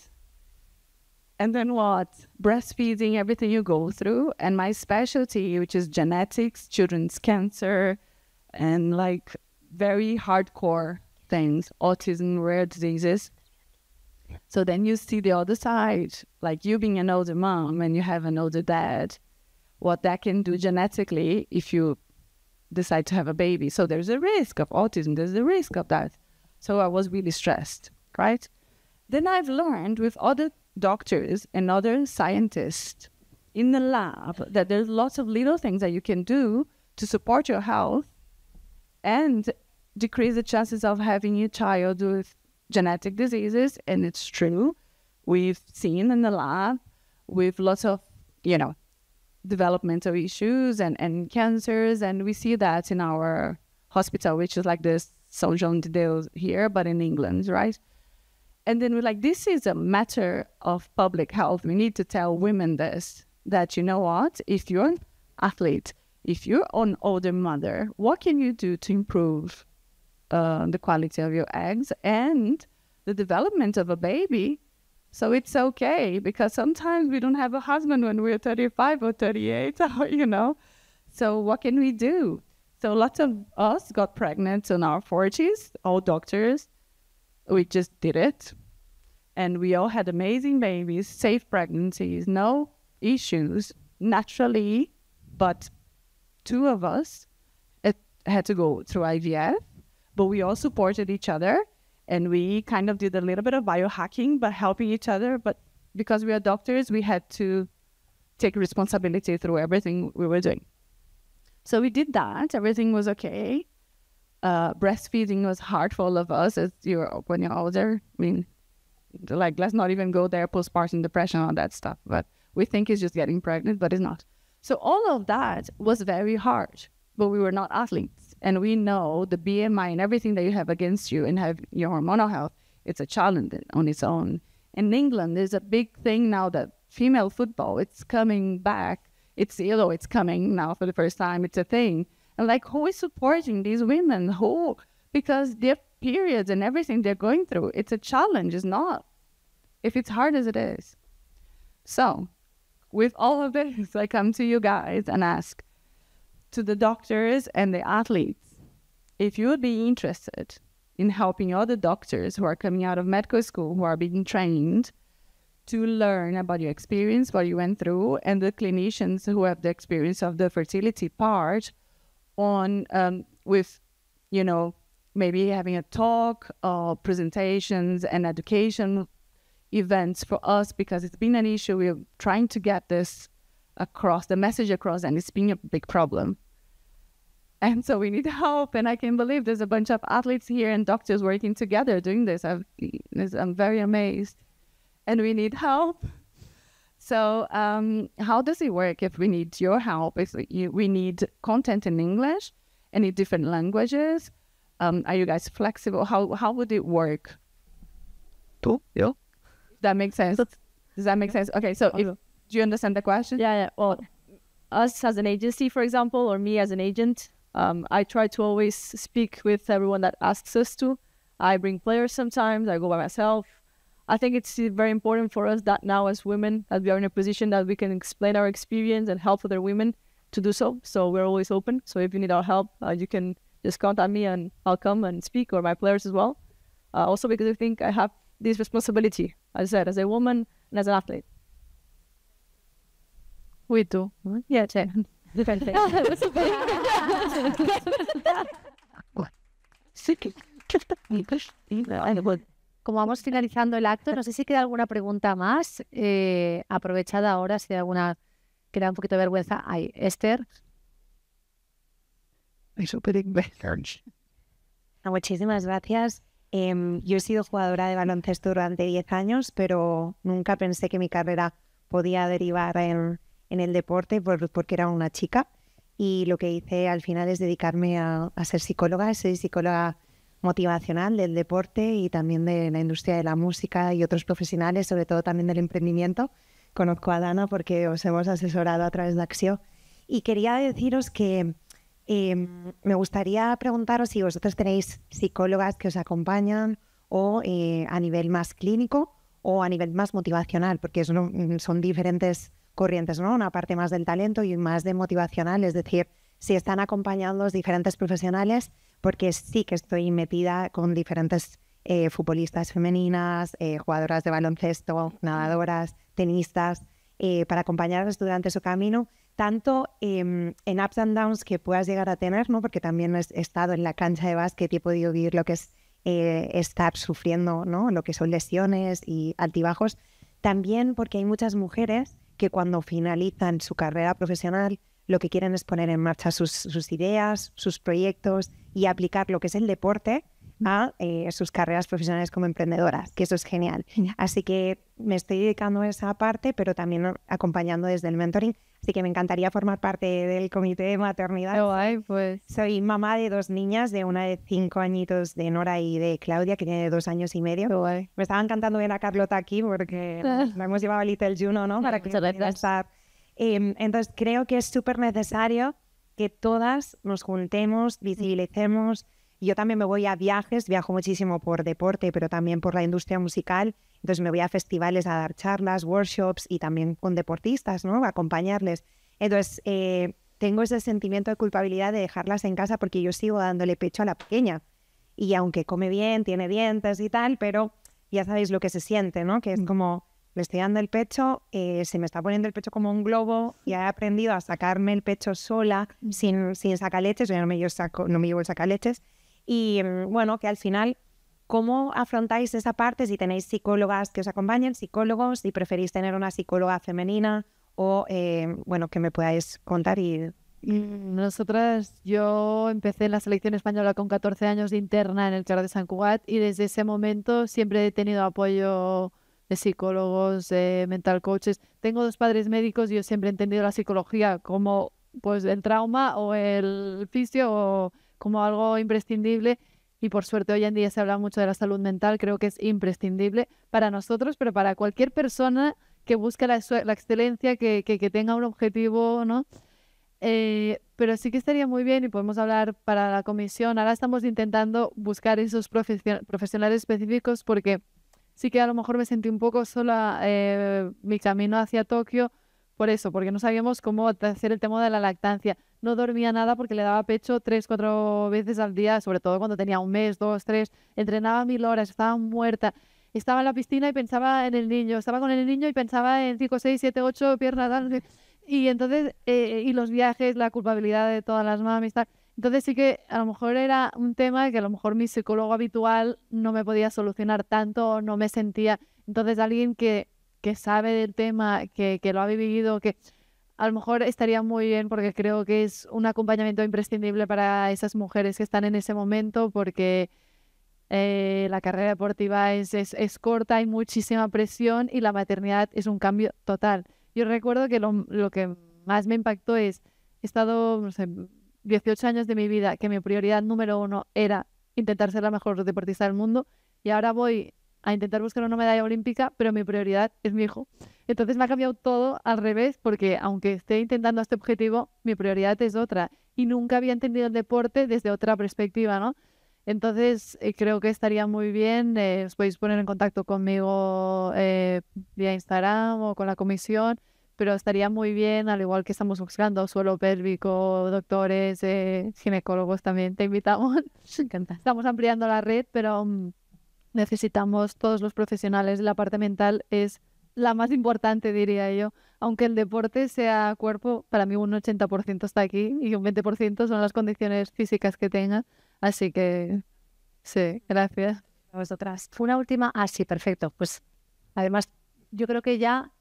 And then what? Breastfeeding, everything you go through. And my specialty, which is genetics, children's cancer, and like very hardcore things, autism, rare diseases. So then you see the other side, like you being an older mom and you have an older dad, what that can do genetically if you decide to have a baby. So there's a risk of autism, there's a risk of that. So I was really stressed, right? Then I've learned with other doctors and other scientists in the lab that there's lots of little things that you can do to support your health and decrease the chances of having a child with genetic diseases, and it's true. We've seen in the lab with lots of, you know, developmental issues and, and cancers, and we see that in our hospital, which is like this St. Jean de Dieu here, but in England, right? And then we're like, this is a matter of public health. We need to tell women this that you know what? If you're an athlete, if you're an older mother, what can you do to improve uh, the quality of your eggs and the development of a baby. So it's okay because sometimes we don't have a husband when we're 35 or 38, (laughs) you know. So what can we do? So lots of us got pregnant in our 40s, all doctors. We just did it. And we all had amazing babies, safe pregnancies, no issues naturally. But two of us it had to go through IVF but we all supported each other and we kind of did a little bit of biohacking but helping each other but because we are doctors we had to take responsibility through everything we were doing so we did that everything was okay uh, breastfeeding was hard for all of us as you're when you're older i mean like let's not even go there postpartum depression all that stuff but we think it's just getting pregnant but it's not so all of that was very hard but we were not athletes and we know the BMI and everything that you have against you and have your hormonal health, it's a challenge on its own. In England, there's a big thing now that female football, it's coming back. It's yellow, it's coming now for the first time. It's a thing. And like, who is supporting these women? Who? Because their periods and everything they're going through, it's a challenge, it's not. If it's hard as it is. So, with all of this, (laughs) I come to you guys and ask, to the doctors and the athletes. If you would be interested in helping other doctors who are coming out of medical school, who are being trained to learn about your experience, what you went through, and the clinicians who have the experience of the fertility part on um, with, you know, maybe having a talk or presentations and education events for us because it's been an issue. We're trying to get this across the message across and it's been a big problem and so we need (laughs) help and i can believe there's a bunch of athletes here and doctors working together doing this i am very amazed and we need help so um, how does it work if we need your help if we need content in english any different languages um, are you guys flexible how, how would it work cool yeah that makes sense does that make sense okay so if do you understand the question? Yeah, yeah. Well, us as an agency, for example, or me as an agent, um, I try to always speak with everyone that asks us to. I bring players sometimes. I go by myself. I think it's very important for us that now as women, that we are in a position that we can explain our experience and help other women to do so. So we're always open. So if you need our help, uh, you can just contact me and I'll come and speak or my players as well. Uh, also because I think I have this responsibility, as I said, as a woman and as an athlete. Como vamos finalizando el acto, no sé si queda alguna pregunta más. Eh, aprovechada ahora, si hay alguna que da un poquito de vergüenza. Ay, Esther. Ah, muchísimas gracias. Em, yo he sido jugadora de baloncesto durante 10 años, pero nunca pensé que mi carrera podía derivar en, en el deporte porque era una chica y lo que hice al final es dedicarme a, ser psicóloga. Soy psicóloga motivacional del deporte y también de la industria de la música y otros profesionales, sobre todo también del emprendimiento. Conozco a Dana porque os hemos asesorado a través de Axio. Y quería deciros que em, me gustaría preguntaros si vosotros tenéis psicólogas que os acompañan o eh, a nivel más clínico o a nivel más motivacional, porque son, mm, son diferentes corrientes, ¿no? Una parte más del talento y más de motivacional, es decir, si están acompañados diferentes profesionales, porque sí que estoy metida con diferentes eh, futbolistas femeninas, eh, jugadoras de baloncesto, nadadoras, tenistas, eh, para acompañarlas durante su camino, tanto em, en ups and downs que puedas llegar a tener, ¿no? porque también he estado en la cancha de básquet y he podido vivir lo que es estar sufriendo, ¿no? lo que son lesiones y altibajos, también porque hay muchas mujeres que cuando finalizan su carrera profesional lo que quieren es poner en marcha sus, ideas, sus proyectos y aplicar lo que es el deporte a eh, sus carreras profesionales como emprendedoras, que eso es genial. Así que me estoy dedicando a esa parte, pero también acompañando desde el mentoring Así que me encantaría formar parte del comité de maternidad. Qué pues. Soy mamá de dos niñas, de una de cinco añitos de Nora y de Claudia, que tiene dos años y medio. Me estaba encantando ver a Carlota aquí porque (laughs) la hemos llevado a Little Juno, ¿no? Para que Eh, entonces, creo que es súper necesario que todas nos juntemos, visibilicemos. Yo también me voy a viajes, viajo muchísimo por deporte, pero también por la industria musical. Entonces me voy a festivales a dar charlas, workshops y también con deportistas, ¿no? A acompañarles. Entonces eh, tengo ese sentimiento de culpabilidad de dejarlas en casa porque yo sigo dándole pecho a la pequeña. Y aunque come bien, tiene dientes y tal, pero ya sabéis lo que se siente, ¿no? Que es mm. como, le estoy dando el pecho, eh, se me está poniendo el pecho como un globo y he aprendido a sacarme el pecho sola, mm. sin, sin sacaleches, yo no me, llevo saco, no me llevo el sacaleches. Y mm, bueno, que al final ¿Cómo afrontáis esa parte si tenéis psicólogas que os acompañen, psicólogos, si preferís tener una psicóloga femenina o, eh, bueno, que me podáis contar mm, Nosotras, yo empecé en la selección española con 14 años de interna en el Claro de San Cugat y desde ese momento siempre he tenido apoyo de psicólogos, de mental coaches. Tengo dos padres médicos y yo siempre he entendido la psicología como pues el trauma o el fisio o como algo imprescindible y por suerte hoy en día se habla mucho de la salud mental, creo que es imprescindible para nosotros, pero para cualquier persona que busque la, excelencia, que, tenga un objetivo, ¿no? Eh, pero sí que estaría muy bien y podemos hablar para la comisión. Ahora estamos intentando buscar esos profesionales específicos porque sí que a lo mejor me sentí un poco sola eh, mi camino hacia Tokio por eso, porque no sabíamos cómo hacer el tema de la lactancia. No dormía nada porque le daba pecho tres, cuatro veces al día, sobre todo cuando tenía un mes, dos, tres. Entrenaba mil horas, estaba muerta. Estaba en la piscina y pensaba en el niño. Estaba con el niño y pensaba en cinco, seis, siete, ocho, piernas. Y entonces, eh, eh, y los viajes, la culpabilidad de todas las mamis, tal. Entonces sí que a lo mejor era un tema que a lo mejor mi psicólogo habitual no me podía solucionar tanto no me sentía. Entonces alguien que que sabe del tema, que, lo ha vivido, que a lo mejor estaría muy bien porque creo que es un acompañamiento imprescindible para esas mujeres que están en ese momento porque eh, la carrera deportiva es, es, corta, hay muchísima presión y la maternidad es un cambio total. Yo recuerdo que lo, que más me impactó es, he estado, 18 años de mi vida, que mi prioridad número uno era intentar ser la mejor deportista del mundo y ahora voy a intentar buscar una medalla olímpica, pero mi prioridad es mi hijo. Entonces me ha cambiado todo al revés, porque aunque esté intentando este objetivo, mi prioridad es otra. Y nunca había entendido el deporte desde otra perspectiva, ¿no? Entonces eh, creo que estaría muy bien, eh, os podéis poner en contacto conmigo eh, vía Instagram o con la comisión, pero estaría muy bien, al igual que estamos buscando suelo pélvico, doctores, ginecólogos también, te invitamos. (laughs) Me encanta. Estamos ampliando la red, pero... Mm, necesitamos todos los profesionales. La parte mental es la más importante, diría yo. Aunque el deporte sea cuerpo, para mí un 80% está aquí y un 20% son las condiciones físicas que tenga. Así que sí, gracias. vosotras. Una última. Ah, sí, perfecto. Pues además, yo creo que ya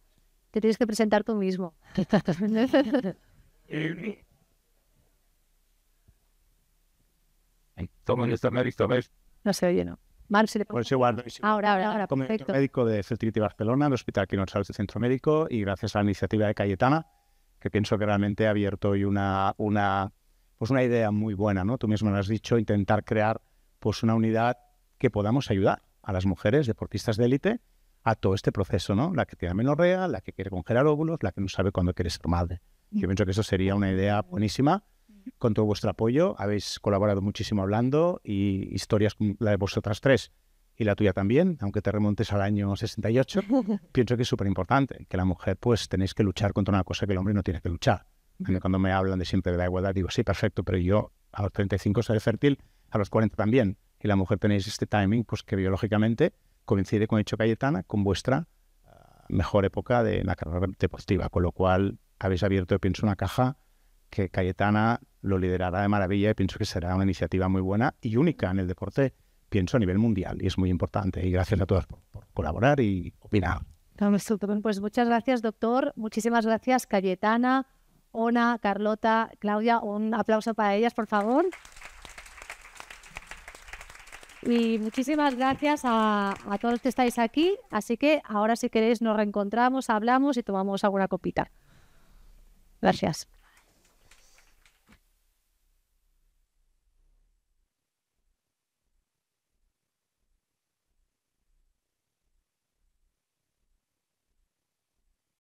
te tienes que presentar tú mismo. (laughs) No se oye, ¿no? Marcelo. Pues ahora, ahora, ahora. Como médico de Fertility Barcelona, el Hospital Quirónsalud de Centro Médico, y gracias a la iniciativa de Cayetana, que pienso que realmente ha abierto hoy una, una, pues una idea muy buena, ¿no? Tú mismo lo has dicho, intentar crear pues una unidad que podamos ayudar a las mujeres deportistas de élite a todo este proceso, ¿no? La que tiene menorrea, la que quiere congelar óvulos, la que no sabe cuándo quiere ser madre. Yo pienso que eso sería una idea buenísima con todo vuestro apoyo. Habéis colaborado muchísimo hablando y historias como la de vosotras tres y la tuya también, aunque te remontes al año 68, (laughs) pienso que es súper importante, que la mujer pues tenéis que luchar contra una cosa que el hombre no tiene que luchar. Cuando me hablan de siempre de la igualdad, digo, sí, perfecto, pero yo a los 35 soy fértil, a los 40 también. Y la mujer tenéis este timing pues que biológicamente coincide, con hecho Cayetana, con vuestra ah, mejor época de la carrera deportiva, con lo cual habéis abierto, pienso, una caja que Cayetana lo liderará de maravilla y pienso que será una iniciativa muy buena y única en el deporte, pienso a nivel mundial y es muy importante. Y gracias a todas por, colaborar y opinar. Pues muchas gracias, doctor. Muchísimas gracias, Cayetana, Ona, Carlota, Claudia. Un aplauso para ellas, por favor. Y muchísimas gracias a todos los que estáis aquí. Así que ahora, si queréis, nos reencontramos, hablamos y tomamos alguna copita. Gracias.